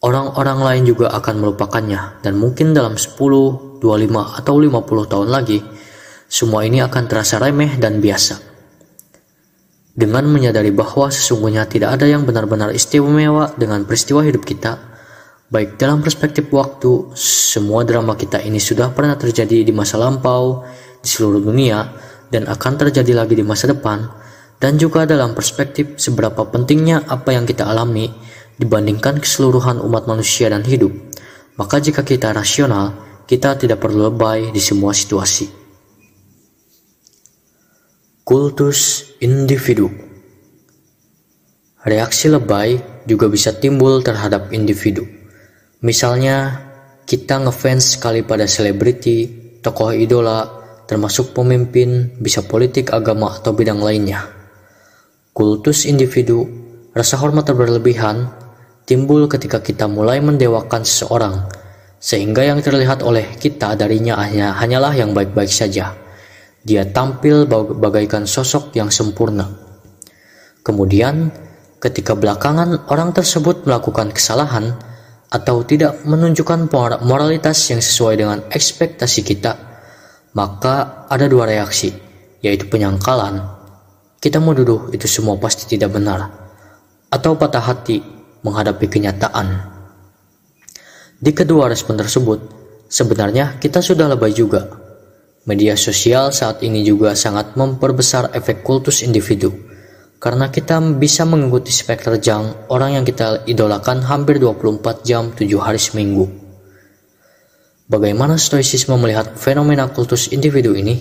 Orang-orang lain juga akan melupakannya dan mungkin dalam 10, 25, atau 50 tahun lagi, semua ini akan terasa remeh dan biasa. Dengan menyadari bahwa sesungguhnya tidak ada yang benar-benar istimewa dengan peristiwa hidup kita, baik dalam perspektif waktu, semua drama kita ini sudah pernah terjadi di masa lampau, di seluruh dunia, dan akan terjadi lagi di masa depan, dan juga dalam perspektif seberapa pentingnya apa yang kita alami dibandingkan keseluruhan umat manusia dan hidup, maka jika kita rasional, kita tidak perlu lebay di semua situasi. Kultus individu Reaksi lebay juga bisa timbul terhadap individu. Misalnya, kita ngefans sekali pada selebriti, tokoh idola, termasuk pemimpin, bisa politik, agama, atau bidang lainnya. Kultus individu, rasa hormat berlebihan, timbul ketika kita mulai mendewakan seseorang, sehingga yang terlihat oleh kita darinya hanya, hanyalah yang baik-baik saja. Dia tampil bagaikan sosok yang sempurna. Kemudian, ketika belakangan orang tersebut melakukan kesalahan atau tidak menunjukkan moralitas yang sesuai dengan ekspektasi kita, maka ada dua reaksi, yaitu penyangkalan. Kita menuduh itu semua pasti tidak benar, atau patah hati menghadapi kenyataan. Di kedua respon tersebut, sebenarnya kita sudah lebay juga. Media sosial saat ini juga sangat memperbesar efek kultus individu, karena kita bisa mengikuti spek terjang orang yang kita idolakan hampir 24 jam 7 hari seminggu. Bagaimana stoicisme melihat fenomena kultus individu ini?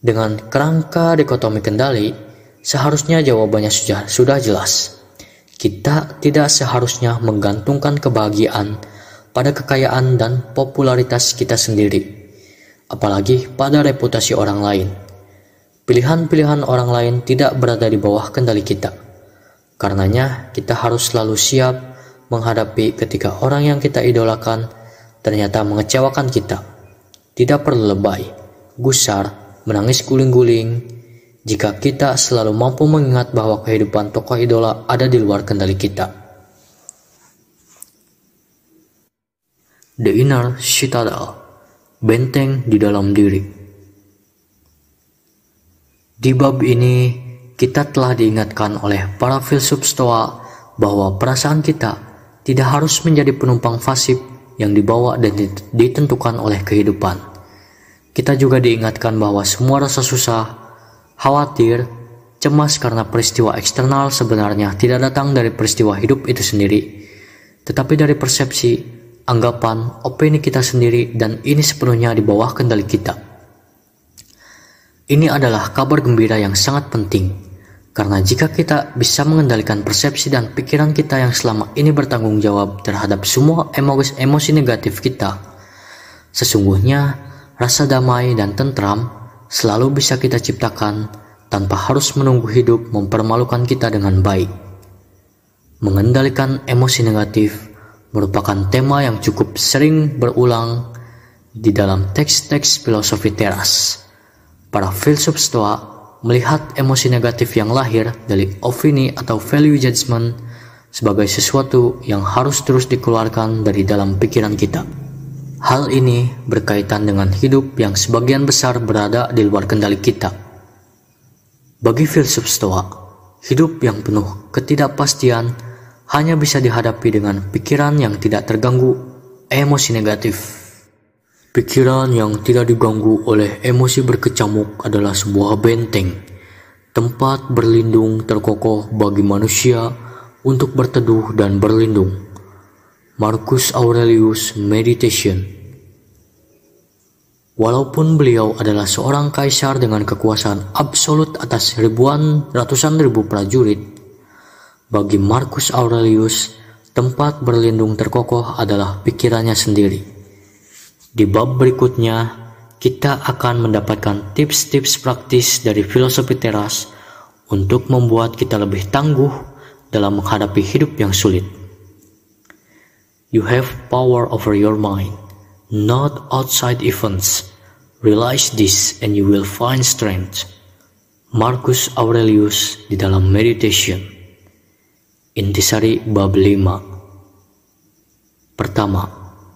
Dengan kerangka dikotomi kendali, seharusnya jawabannya sudah jelas. Kita tidak seharusnya menggantungkan kebahagiaan pada kekayaan dan popularitas kita sendiri, apalagi pada reputasi orang lain. Pilihan-pilihan orang lain tidak berada di bawah kendali kita. Karenanya, kita harus selalu siap menghadapi ketika orang yang kita idolakan ternyata mengecewakan kita. Tidak perlu lebay, gusar, menangis guling-guling, jika kita selalu mampu mengingat bahwa kehidupan tokoh idola ada di luar kendali kita. The Inner Citadel Benteng di dalam diri Di bab ini, kita telah diingatkan oleh para filsuf stoa bahwa perasaan kita tidak harus menjadi penumpang fasib yang dibawa dan ditentukan oleh kehidupan. Kita juga diingatkan bahwa semua rasa susah, khawatir, cemas karena peristiwa eksternal sebenarnya tidak datang dari peristiwa hidup itu sendiri, tetapi dari persepsi, anggapan, opini kita sendiri, dan ini sepenuhnya di bawah kendali kita. Ini adalah kabar gembira yang sangat penting, karena jika kita bisa mengendalikan persepsi dan pikiran kita yang selama ini bertanggung jawab terhadap semua emosi, emosi negatif kita, sesungguhnya rasa damai dan tentram selalu bisa kita ciptakan tanpa harus menunggu hidup mempermalukan kita dengan baik. Mengendalikan emosi negatif merupakan tema yang cukup sering berulang di dalam teks-teks filosofi teras. Para filsuf stoa melihat emosi negatif yang lahir dari opini atau value judgment sebagai sesuatu yang harus terus dikeluarkan dari dalam pikiran kita. Hal ini berkaitan dengan hidup yang sebagian besar berada di luar kendali kita. Bagi filsuf Stoa, hidup yang penuh ketidakpastian hanya bisa dihadapi dengan pikiran yang tidak terganggu emosi negatif. Pikiran yang tidak diganggu oleh emosi berkecamuk adalah sebuah benteng, tempat berlindung terkokoh bagi manusia untuk berteduh dan berlindung. Marcus Aurelius Meditation. Walaupun beliau adalah seorang kaisar dengan kekuasaan absolut atas ribuan ratusan ribu prajurit, bagi Marcus Aurelius, tempat berlindung terkokoh adalah pikirannya sendiri. Di bab berikutnya, kita akan mendapatkan tips-tips praktis dari filosofi teras untuk membuat kita lebih tangguh dalam menghadapi hidup yang sulit. You have power over your mind, not outside events. Realize this and you will find strength. Marcus Aurelius di dalam Meditation Intisari bab 5 Pertama,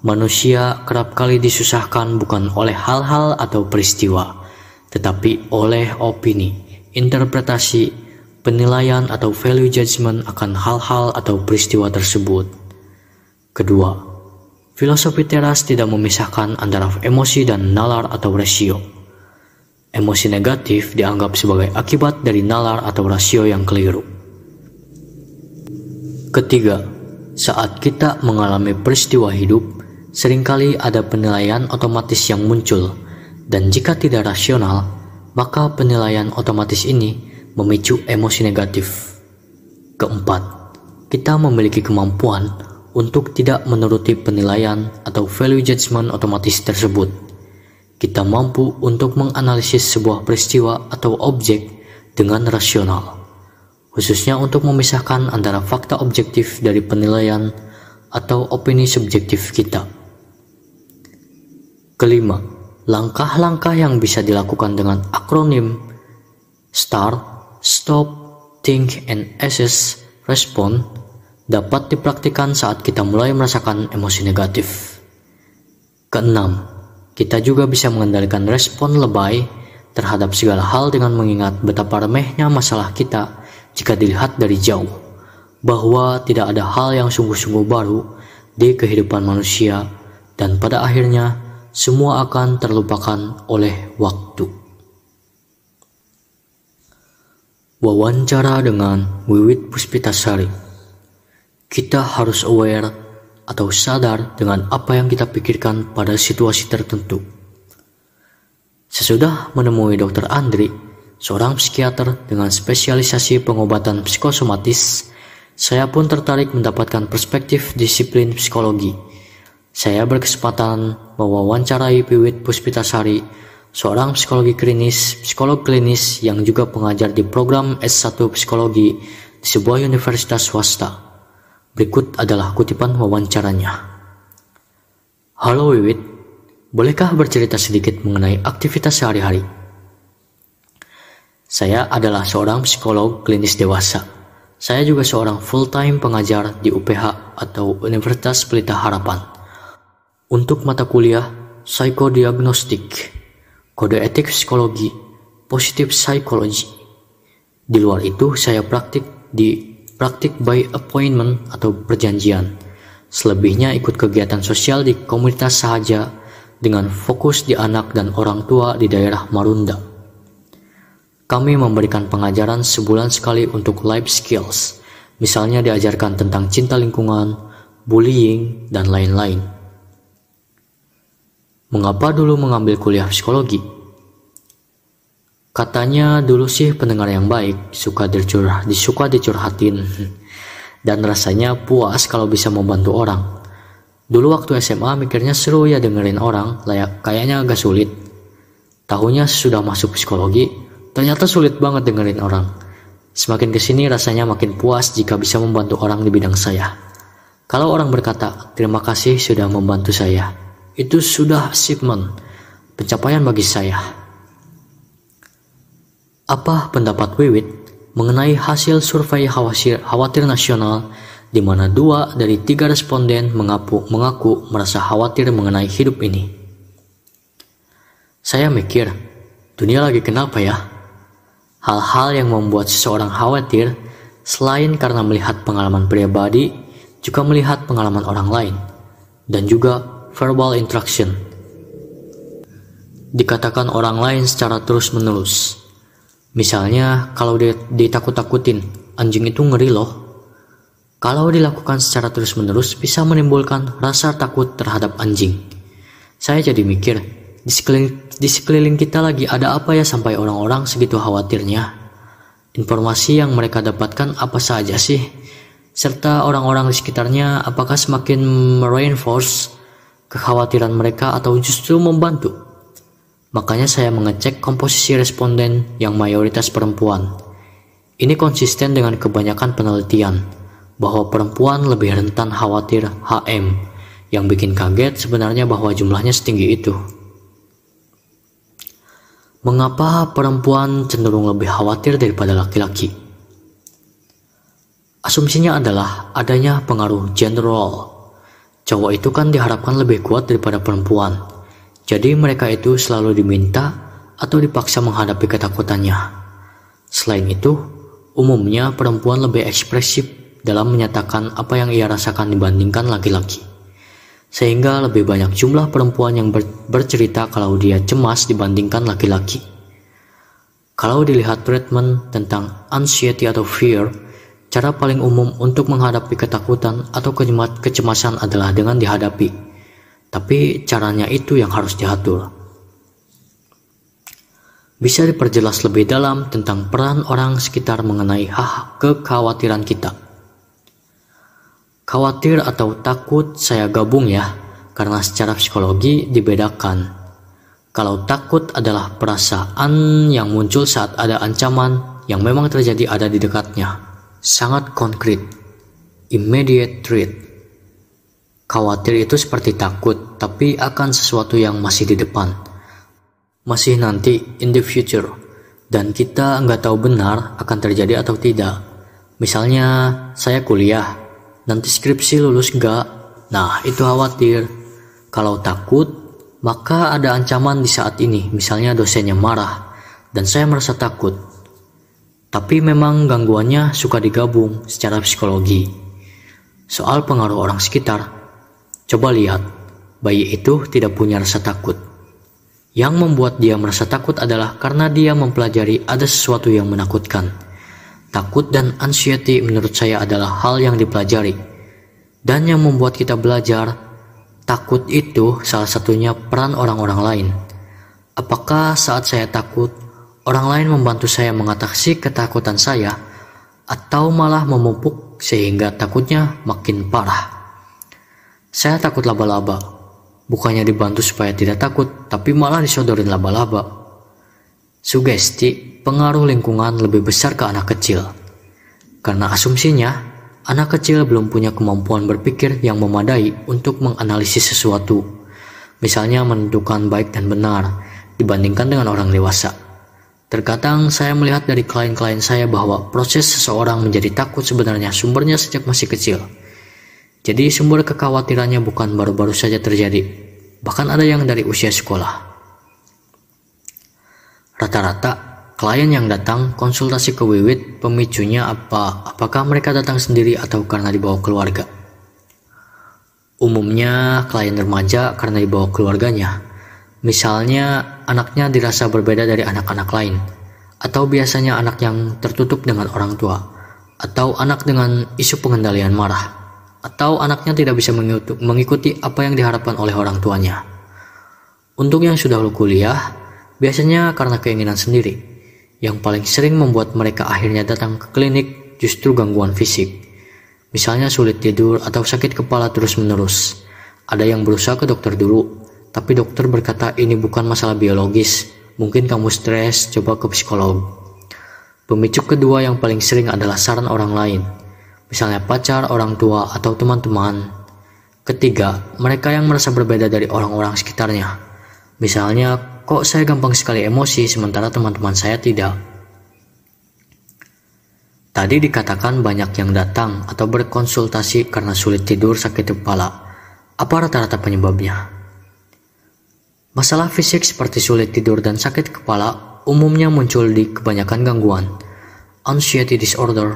manusia kerap kali disusahkan bukan oleh hal-hal atau peristiwa, tetapi oleh opini, interpretasi, penilaian atau value judgment akan hal-hal atau peristiwa tersebut. Kedua, filosofi teras tidak memisahkan antara emosi dan nalar atau rasio. Emosi negatif dianggap sebagai akibat dari nalar atau rasio yang keliru. Ketiga, saat kita mengalami peristiwa hidup, seringkali ada penilaian otomatis yang muncul, dan jika tidak rasional, maka penilaian otomatis ini memicu emosi negatif. Keempat, kita memiliki kemampuan untuk tidak menuruti penilaian atau value judgment otomatis tersebut. Kita mampu untuk menganalisis sebuah peristiwa atau objek dengan rasional, khususnya untuk memisahkan antara fakta objektif dari penilaian atau opini subjektif kita. Kelima, langkah-langkah yang bisa dilakukan dengan akronim START, Stop, Think, and Assess, Respond dapat dipraktikkan saat kita mulai merasakan emosi negatif. Keenam, kita juga bisa mengendalikan respon lebay terhadap segala hal dengan mengingat betapa remehnya masalah kita jika dilihat dari jauh, bahwa tidak ada hal yang sungguh-sungguh baru di kehidupan manusia, dan pada akhirnya semua akan terlupakan oleh waktu. Wawancara dengan Wiwit Puspitasari kita harus aware atau sadar dengan apa yang kita pikirkan pada situasi tertentu. Sesudah menemui Dr. Andri, seorang psikiater dengan spesialisasi pengobatan psikosomatis, saya pun tertarik mendapatkan perspektif disiplin psikologi. Saya berkesempatan mewawancarai Piwit Puspitasari, seorang psikologi klinis, psikolog klinis yang juga pengajar di program S1 Psikologi di sebuah universitas swasta. Berikut adalah kutipan wawancaranya. Halo Wiwit, bolehkah bercerita sedikit mengenai aktivitas sehari-hari? Saya adalah seorang psikolog klinis dewasa. Saya juga seorang full-time pengajar di UPH atau Universitas Pelita Harapan. Untuk mata kuliah, psikodiagnostik, kode etik psikologi, positif psikologi. Di luar itu, saya praktik di praktik by appointment atau perjanjian. Selebihnya ikut kegiatan sosial di komunitas saja dengan fokus di anak dan orang tua di daerah Marunda. Kami memberikan pengajaran sebulan sekali untuk life skills, misalnya diajarkan tentang cinta lingkungan, bullying, dan lain-lain. Mengapa dulu mengambil kuliah psikologi? Katanya dulu sih pendengar yang baik, suka dicurah, disuka dicurhatin, dan rasanya puas kalau bisa membantu orang. Dulu waktu SMA mikirnya seru ya dengerin orang, layak kayaknya agak sulit. Tahunya sudah masuk psikologi, ternyata sulit banget dengerin orang. Semakin kesini rasanya makin puas jika bisa membantu orang di bidang saya. Kalau orang berkata, terima kasih sudah membantu saya. Itu sudah shipment pencapaian bagi saya. Apa pendapat Wiwit mengenai hasil survei khawatir, khawatir nasional di mana dua dari tiga responden mengaku, mengaku merasa khawatir mengenai hidup ini. Saya mikir, dunia lagi kenapa ya? Hal-hal yang membuat seseorang khawatir selain karena melihat pengalaman pribadi, juga melihat pengalaman orang lain, dan juga verbal interaction. Dikatakan orang lain secara terus-menerus. Misalnya, kalau ditakut-takutin, anjing itu ngeri loh. Kalau dilakukan secara terus-menerus bisa menimbulkan rasa takut terhadap anjing. Saya jadi mikir, di sekeliling, di sekeliling kita lagi ada apa ya sampai orang-orang segitu khawatirnya? Informasi yang mereka dapatkan apa saja sih? Serta orang-orang di sekitarnya apakah semakin reinforce kekhawatiran mereka atau justru membantu? Makanya saya mengecek komposisi responden yang mayoritas perempuan. Ini konsisten dengan kebanyakan penelitian bahwa perempuan lebih rentan khawatir HM. Yang bikin kaget sebenarnya bahwa jumlahnya setinggi itu. Mengapa perempuan cenderung lebih khawatir daripada laki-laki? Asumsinya adalah adanya pengaruh gender role. Cowok itu kan diharapkan lebih kuat daripada perempuan jadi mereka itu selalu diminta atau dipaksa menghadapi ketakutannya. Selain itu, umumnya perempuan lebih ekspresif dalam menyatakan apa yang ia rasakan dibandingkan laki-laki. Sehingga lebih banyak jumlah perempuan yang ber bercerita kalau dia cemas dibandingkan laki-laki. Kalau dilihat treatment tentang anxiety atau fear, cara paling umum untuk menghadapi ketakutan atau kecemasan adalah dengan dihadapi tapi caranya itu yang harus diatur. Bisa diperjelas lebih dalam tentang peran orang sekitar mengenai hak kekhawatiran kita. Khawatir atau takut saya gabung ya, karena secara psikologi dibedakan. Kalau takut adalah perasaan yang muncul saat ada ancaman yang memang terjadi ada di dekatnya. Sangat konkret. Immediate threat. Khawatir itu seperti takut, tapi akan sesuatu yang masih di depan. Masih nanti, in the future. Dan kita nggak tahu benar akan terjadi atau tidak. Misalnya, saya kuliah, nanti skripsi lulus nggak? Nah, itu khawatir. Kalau takut, maka ada ancaman di saat ini, misalnya dosennya marah, dan saya merasa takut. Tapi memang gangguannya suka digabung secara psikologi. Soal pengaruh orang sekitar, Coba lihat, bayi itu tidak punya rasa takut. Yang membuat dia merasa takut adalah karena dia mempelajari ada sesuatu yang menakutkan. Takut dan anxiety menurut saya adalah hal yang dipelajari. Dan yang membuat kita belajar, takut itu salah satunya peran orang-orang lain. Apakah saat saya takut, orang lain membantu saya mengatasi ketakutan saya, atau malah memupuk sehingga takutnya makin parah? Saya takut laba-laba. Bukannya dibantu supaya tidak takut, tapi malah disodorin laba-laba. Sugesti, pengaruh lingkungan lebih besar ke anak kecil. Karena asumsinya, anak kecil belum punya kemampuan berpikir yang memadai untuk menganalisis sesuatu, misalnya menentukan baik dan benar, dibandingkan dengan orang dewasa. Terkadang saya melihat dari klien-klien saya bahwa proses seseorang menjadi takut sebenarnya sumbernya sejak masih kecil. Jadi sumber kekhawatirannya bukan baru-baru saja terjadi, bahkan ada yang dari usia sekolah. Rata-rata, klien yang datang konsultasi ke Wiwit pemicunya apa apakah mereka datang sendiri atau karena dibawa keluarga. Umumnya klien remaja karena dibawa keluarganya. Misalnya anaknya dirasa berbeda dari anak-anak lain atau biasanya anak yang tertutup dengan orang tua atau anak dengan isu pengendalian marah atau anaknya tidak bisa mengikuti apa yang diharapkan oleh orang tuanya. Untuk yang sudah lulus kuliah, biasanya karena keinginan sendiri, yang paling sering membuat mereka akhirnya datang ke klinik justru gangguan fisik. Misalnya sulit tidur atau sakit kepala terus-menerus. Ada yang berusaha ke dokter dulu, tapi dokter berkata ini bukan masalah biologis, mungkin kamu stres, coba ke psikolog. Pemicu kedua yang paling sering adalah saran orang lain – misalnya pacar, orang tua, atau teman-teman. Ketiga, mereka yang merasa berbeda dari orang-orang sekitarnya. Misalnya, kok saya gampang sekali emosi sementara teman-teman saya tidak. Tadi dikatakan banyak yang datang atau berkonsultasi karena sulit tidur sakit kepala. Apa rata-rata penyebabnya? Masalah fisik seperti sulit tidur dan sakit kepala umumnya muncul di kebanyakan gangguan, anxiety disorder,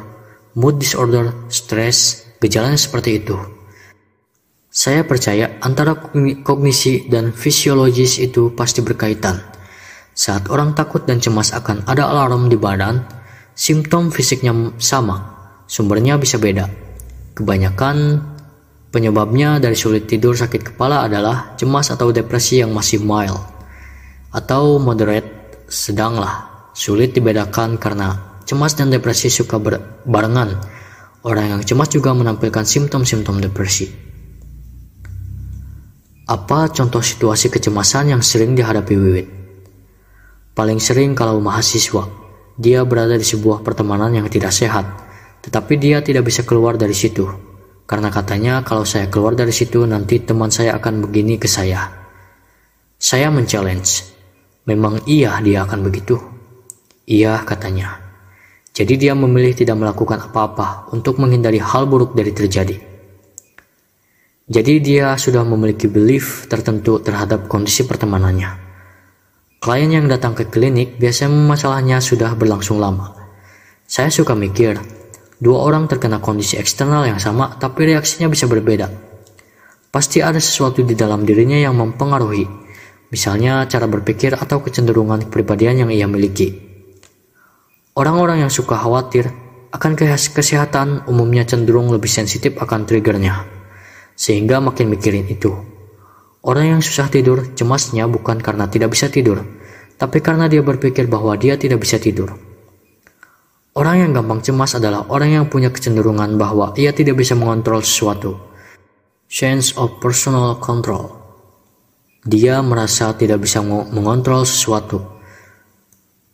mood disorder, stres, gejalanya seperti itu. Saya percaya antara kognisi dan fisiologis itu pasti berkaitan. Saat orang takut dan cemas akan ada alarm di badan, simptom fisiknya sama, sumbernya bisa beda. Kebanyakan penyebabnya dari sulit tidur sakit kepala adalah cemas atau depresi yang masih mild atau moderate sedang lah, sulit dibedakan karena Cemas dan depresi suka berbarengan. Orang yang cemas juga menampilkan simptom-simptom depresi. Apa contoh situasi kecemasan yang sering dihadapi Wiwit? Paling sering kalau mahasiswa, dia berada di sebuah pertemanan yang tidak sehat, tetapi dia tidak bisa keluar dari situ. Karena katanya kalau saya keluar dari situ nanti teman saya akan begini ke saya. Saya men Memang iya dia akan begitu. Iya katanya. Jadi dia memilih tidak melakukan apa-apa untuk menghindari hal buruk dari terjadi. Jadi dia sudah memiliki belief tertentu terhadap kondisi pertemanannya. Klien yang datang ke klinik biasanya masalahnya sudah berlangsung lama. Saya suka mikir, dua orang terkena kondisi eksternal yang sama tapi reaksinya bisa berbeda. Pasti ada sesuatu di dalam dirinya yang mempengaruhi, misalnya cara berpikir atau kecenderungan kepribadian yang ia miliki. Orang-orang yang suka khawatir akan kesehatan umumnya cenderung lebih sensitif akan triggernya, sehingga makin mikirin itu. Orang yang susah tidur, cemasnya bukan karena tidak bisa tidur, tapi karena dia berpikir bahwa dia tidak bisa tidur. Orang yang gampang cemas adalah orang yang punya kecenderungan bahwa ia tidak bisa mengontrol sesuatu. Sense of personal control. Dia merasa tidak bisa mengontrol sesuatu.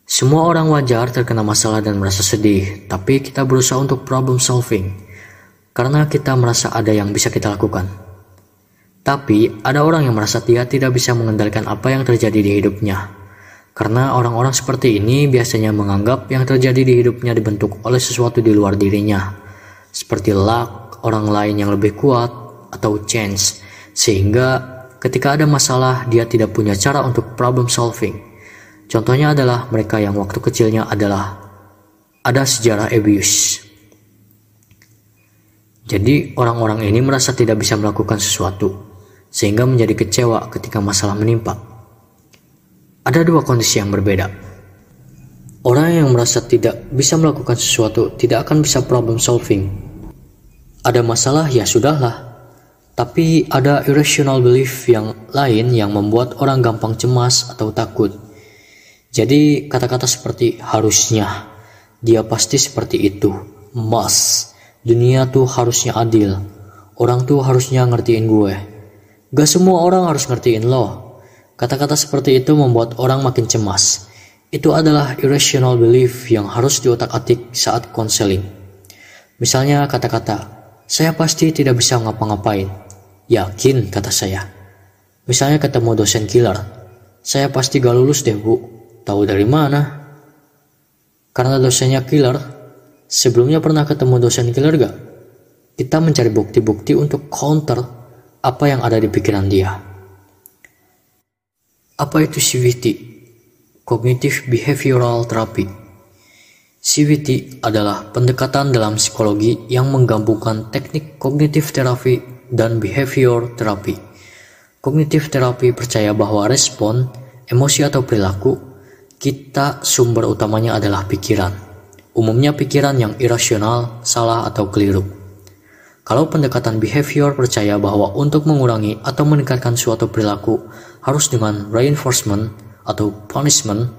Semua orang wajar terkena masalah dan merasa sedih, tapi kita berusaha untuk problem solving karena kita merasa ada yang bisa kita lakukan. Tapi ada orang yang merasa dia tidak bisa mengendalikan apa yang terjadi di hidupnya. Karena orang-orang seperti ini biasanya menganggap yang terjadi di hidupnya dibentuk oleh sesuatu di luar dirinya, seperti luck, orang lain yang lebih kuat, atau chance, sehingga ketika ada masalah dia tidak punya cara untuk problem solving. Contohnya adalah mereka yang waktu kecilnya adalah ada sejarah abuse. Jadi orang-orang ini merasa tidak bisa melakukan sesuatu sehingga menjadi kecewa ketika masalah menimpa. Ada dua kondisi yang berbeda. Orang yang merasa tidak bisa melakukan sesuatu tidak akan bisa problem solving. Ada masalah ya sudahlah. Tapi ada irrational belief yang lain yang membuat orang gampang cemas atau takut. Jadi kata-kata seperti harusnya, dia pasti seperti itu, mas. Dunia tuh harusnya adil, orang tuh harusnya ngertiin gue. Gak semua orang harus ngertiin lo. Kata-kata seperti itu membuat orang makin cemas. Itu adalah irrational belief yang harus diotak-atik saat konseling. Misalnya kata-kata, saya pasti tidak bisa ngapa-ngapain. Yakin, kata saya. Misalnya ketemu dosen killer, saya pasti gak lulus deh bu, Tahu dari mana? Karena dosennya killer. Sebelumnya pernah ketemu dosen killer gak? Kita mencari bukti-bukti untuk counter apa yang ada di pikiran dia. Apa itu CVT? Cognitive Behavioral Therapy. CVT adalah pendekatan dalam psikologi yang menggabungkan teknik kognitif terapi dan behavior terapi. Kognitif terapi percaya bahwa respon, emosi atau perilaku kita sumber utamanya adalah pikiran. Umumnya pikiran yang irasional, salah atau keliru. Kalau pendekatan behavior percaya bahwa untuk mengurangi atau meningkatkan suatu perilaku harus dengan reinforcement atau punishment,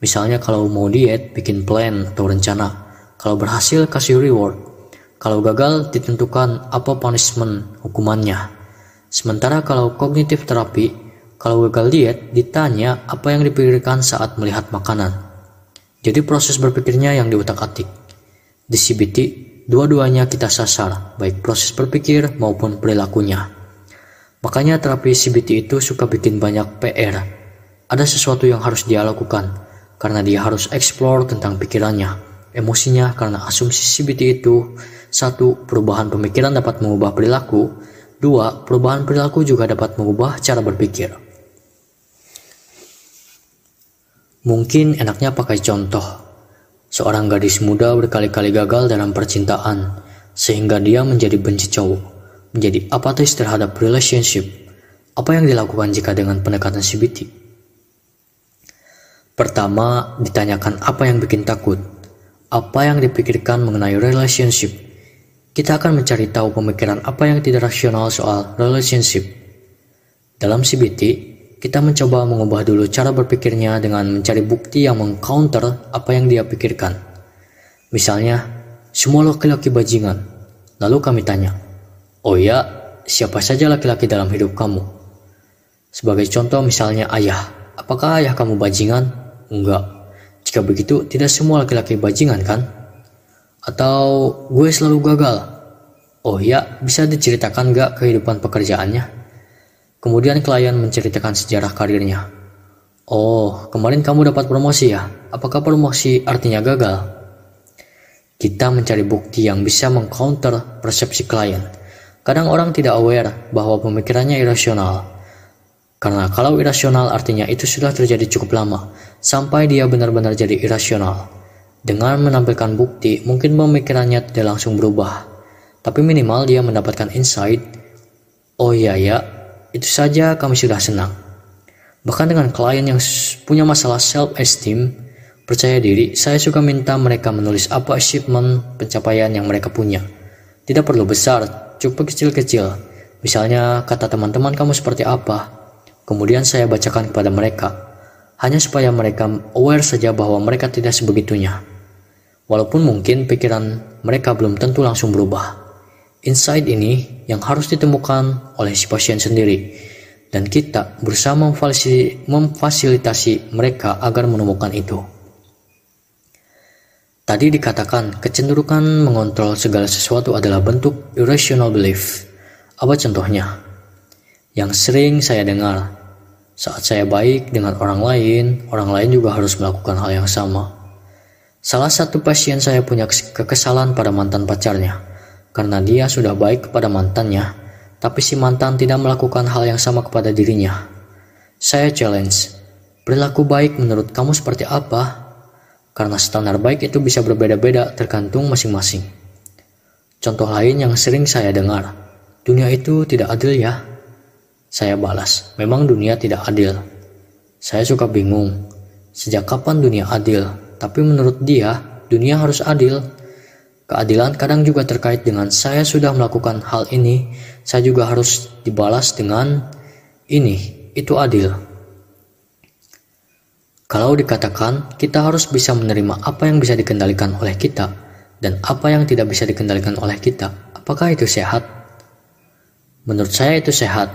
misalnya kalau mau diet bikin plan atau rencana, kalau berhasil kasih reward, kalau gagal ditentukan apa punishment hukumannya. Sementara kalau kognitif terapi kalau gagal diet, ditanya apa yang dipikirkan saat melihat makanan. Jadi proses berpikirnya yang diutak-atik. Di CBT, dua-duanya kita sasar, baik proses berpikir maupun perilakunya. Makanya terapi CBT itu suka bikin banyak PR. Ada sesuatu yang harus dia lakukan, karena dia harus eksplor tentang pikirannya, emosinya karena asumsi CBT itu satu Perubahan pemikiran dapat mengubah perilaku dua Perubahan perilaku juga dapat mengubah cara berpikir. Mungkin enaknya pakai contoh. Seorang gadis muda berkali-kali gagal dalam percintaan, sehingga dia menjadi benci cowok, menjadi apatis terhadap relationship. Apa yang dilakukan jika dengan pendekatan CBT? Pertama, ditanyakan apa yang bikin takut, apa yang dipikirkan mengenai relationship. Kita akan mencari tahu pemikiran apa yang tidak rasional soal relationship. Dalam CBT, kita mencoba mengubah dulu cara berpikirnya dengan mencari bukti yang mengcounter apa yang dia pikirkan. Misalnya, semua laki-laki bajingan. Lalu kami tanya, "Oh ya, siapa saja laki-laki dalam hidup kamu?" Sebagai contoh misalnya ayah. Apakah ayah kamu bajingan? Enggak. Jika begitu, tidak semua laki-laki bajingan kan? Atau gue selalu gagal? Oh ya, bisa diceritakan gak kehidupan pekerjaannya? Kemudian klien menceritakan sejarah karirnya. Oh, kemarin kamu dapat promosi ya? Apakah promosi artinya gagal? Kita mencari bukti yang bisa mengcounter persepsi klien. Kadang orang tidak aware bahwa pemikirannya irasional. Karena kalau irasional artinya itu sudah terjadi cukup lama, sampai dia benar-benar jadi irasional. Dengan menampilkan bukti, mungkin pemikirannya tidak langsung berubah, tapi minimal dia mendapatkan insight. Oh iya ya, itu saja kami sudah senang. Bahkan dengan klien yang punya masalah self-esteem, percaya diri, saya suka minta mereka menulis apa achievement pencapaian yang mereka punya. Tidak perlu besar, cukup kecil-kecil. Misalnya, kata teman-teman kamu seperti apa, kemudian saya bacakan kepada mereka, hanya supaya mereka aware saja bahwa mereka tidak sebegitunya. Walaupun mungkin pikiran mereka belum tentu langsung berubah. Insight ini yang harus ditemukan oleh si pasien sendiri dan kita bersama memfasilitasi mereka agar menemukan itu. Tadi dikatakan kecenderungan mengontrol segala sesuatu adalah bentuk irrational belief. Apa contohnya? Yang sering saya dengar, saat saya baik dengan orang lain, orang lain juga harus melakukan hal yang sama. Salah satu pasien saya punya kekesalan pada mantan pacarnya karena dia sudah baik kepada mantannya, tapi si mantan tidak melakukan hal yang sama kepada dirinya. Saya challenge, perilaku baik menurut kamu seperti apa? Karena standar baik itu bisa berbeda-beda tergantung masing-masing. Contoh lain yang sering saya dengar, dunia itu tidak adil ya? Saya balas, memang dunia tidak adil. Saya suka bingung, sejak kapan dunia adil? Tapi menurut dia, dunia harus adil Keadilan kadang juga terkait dengan saya sudah melakukan hal ini, saya juga harus dibalas dengan ini. Itu adil. Kalau dikatakan kita harus bisa menerima apa yang bisa dikendalikan oleh kita dan apa yang tidak bisa dikendalikan oleh kita, apakah itu sehat? Menurut saya itu sehat.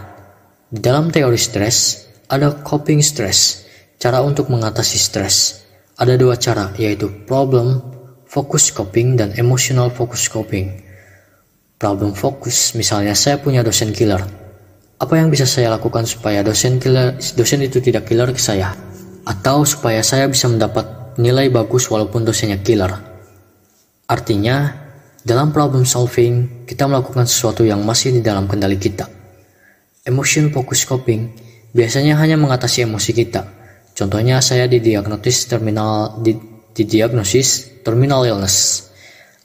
Di dalam teori stres, ada coping stress, cara untuk mengatasi stres. Ada dua cara, yaitu problem fokus coping dan emotional focus coping. Problem fokus, misalnya saya punya dosen killer. Apa yang bisa saya lakukan supaya dosen killer dosen itu tidak killer ke saya? Atau supaya saya bisa mendapat nilai bagus walaupun dosennya killer? Artinya, dalam problem solving, kita melakukan sesuatu yang masih di dalam kendali kita. Emotion focus coping biasanya hanya mengatasi emosi kita. Contohnya saya didiagnosis terminal di didiagnosis terminal illness.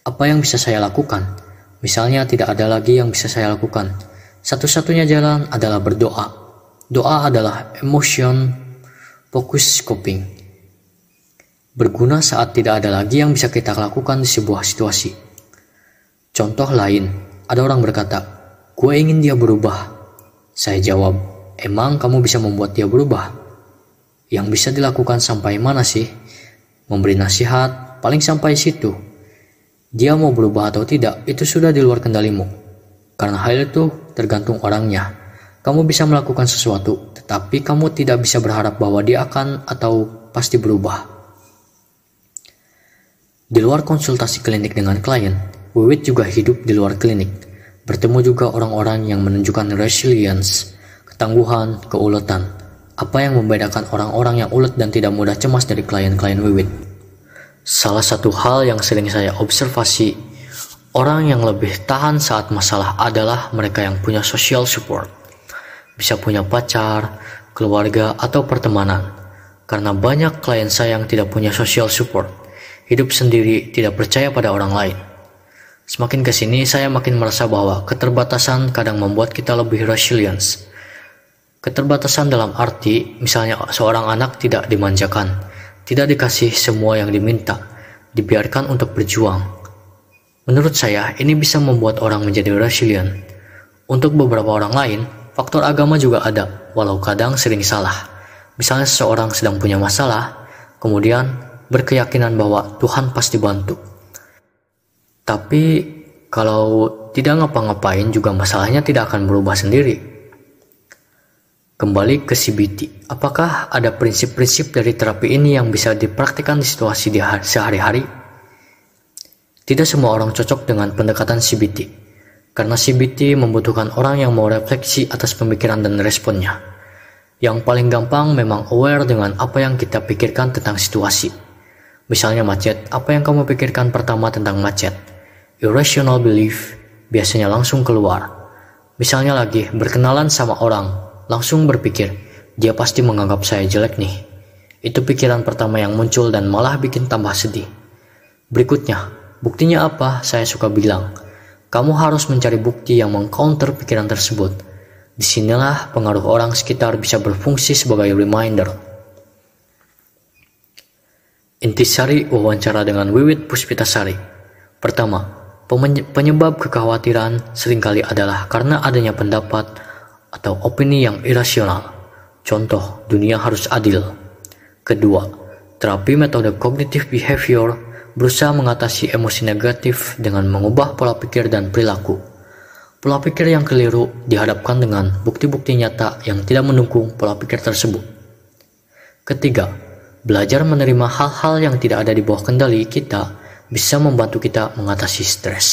Apa yang bisa saya lakukan? Misalnya tidak ada lagi yang bisa saya lakukan. Satu-satunya jalan adalah berdoa. Doa adalah emotion focus coping. Berguna saat tidak ada lagi yang bisa kita lakukan di sebuah situasi. Contoh lain, ada orang berkata, gue ingin dia berubah. Saya jawab, emang kamu bisa membuat dia berubah? Yang bisa dilakukan sampai mana sih? memberi nasihat, paling sampai situ. Dia mau berubah atau tidak, itu sudah di luar kendalimu. Karena hal itu tergantung orangnya. Kamu bisa melakukan sesuatu, tetapi kamu tidak bisa berharap bahwa dia akan atau pasti berubah. Di luar konsultasi klinik dengan klien, Wiwit juga hidup di luar klinik. Bertemu juga orang-orang yang menunjukkan resilience, ketangguhan, keuletan, apa yang membedakan orang-orang yang ulet dan tidak mudah cemas dari klien-klien wiwit? Salah satu hal yang sering saya observasi, orang yang lebih tahan saat masalah adalah mereka yang punya social support. Bisa punya pacar, keluarga, atau pertemanan. Karena banyak klien saya yang tidak punya social support, hidup sendiri, tidak percaya pada orang lain. Semakin ke sini, saya makin merasa bahwa keterbatasan kadang membuat kita lebih resilience, Keterbatasan dalam arti, misalnya seorang anak tidak dimanjakan, tidak dikasih semua yang diminta, dibiarkan untuk berjuang. Menurut saya, ini bisa membuat orang menjadi resilient. Untuk beberapa orang lain, faktor agama juga ada, walau kadang sering salah. Misalnya seseorang sedang punya masalah, kemudian berkeyakinan bahwa Tuhan pasti bantu. Tapi kalau tidak ngapa-ngapain juga masalahnya tidak akan berubah sendiri. Kembali ke CBT, apakah ada prinsip-prinsip dari terapi ini yang bisa dipraktikkan di situasi di sehari-hari? Tidak semua orang cocok dengan pendekatan CBT, karena CBT membutuhkan orang yang mau refleksi atas pemikiran dan responnya. Yang paling gampang memang aware dengan apa yang kita pikirkan tentang situasi. Misalnya macet, apa yang kamu pikirkan pertama tentang macet? Irrational belief biasanya langsung keluar. Misalnya lagi berkenalan sama orang, Langsung berpikir, dia pasti menganggap saya jelek nih. Itu pikiran pertama yang muncul dan malah bikin tambah sedih. Berikutnya, buktinya apa? Saya suka bilang, kamu harus mencari bukti yang mengcounter pikiran tersebut. Disinilah pengaruh orang sekitar bisa berfungsi sebagai reminder. Intisari wawancara dengan Wiwit Puspitasari. Pertama, penyebab kekhawatiran seringkali adalah karena adanya pendapat atau opini yang irasional. Contoh, dunia harus adil. Kedua, terapi metode kognitif behavior berusaha mengatasi emosi negatif dengan mengubah pola pikir dan perilaku. Pola pikir yang keliru dihadapkan dengan bukti-bukti nyata yang tidak mendukung pola pikir tersebut. Ketiga, belajar menerima hal-hal yang tidak ada di bawah kendali kita bisa membantu kita mengatasi stres.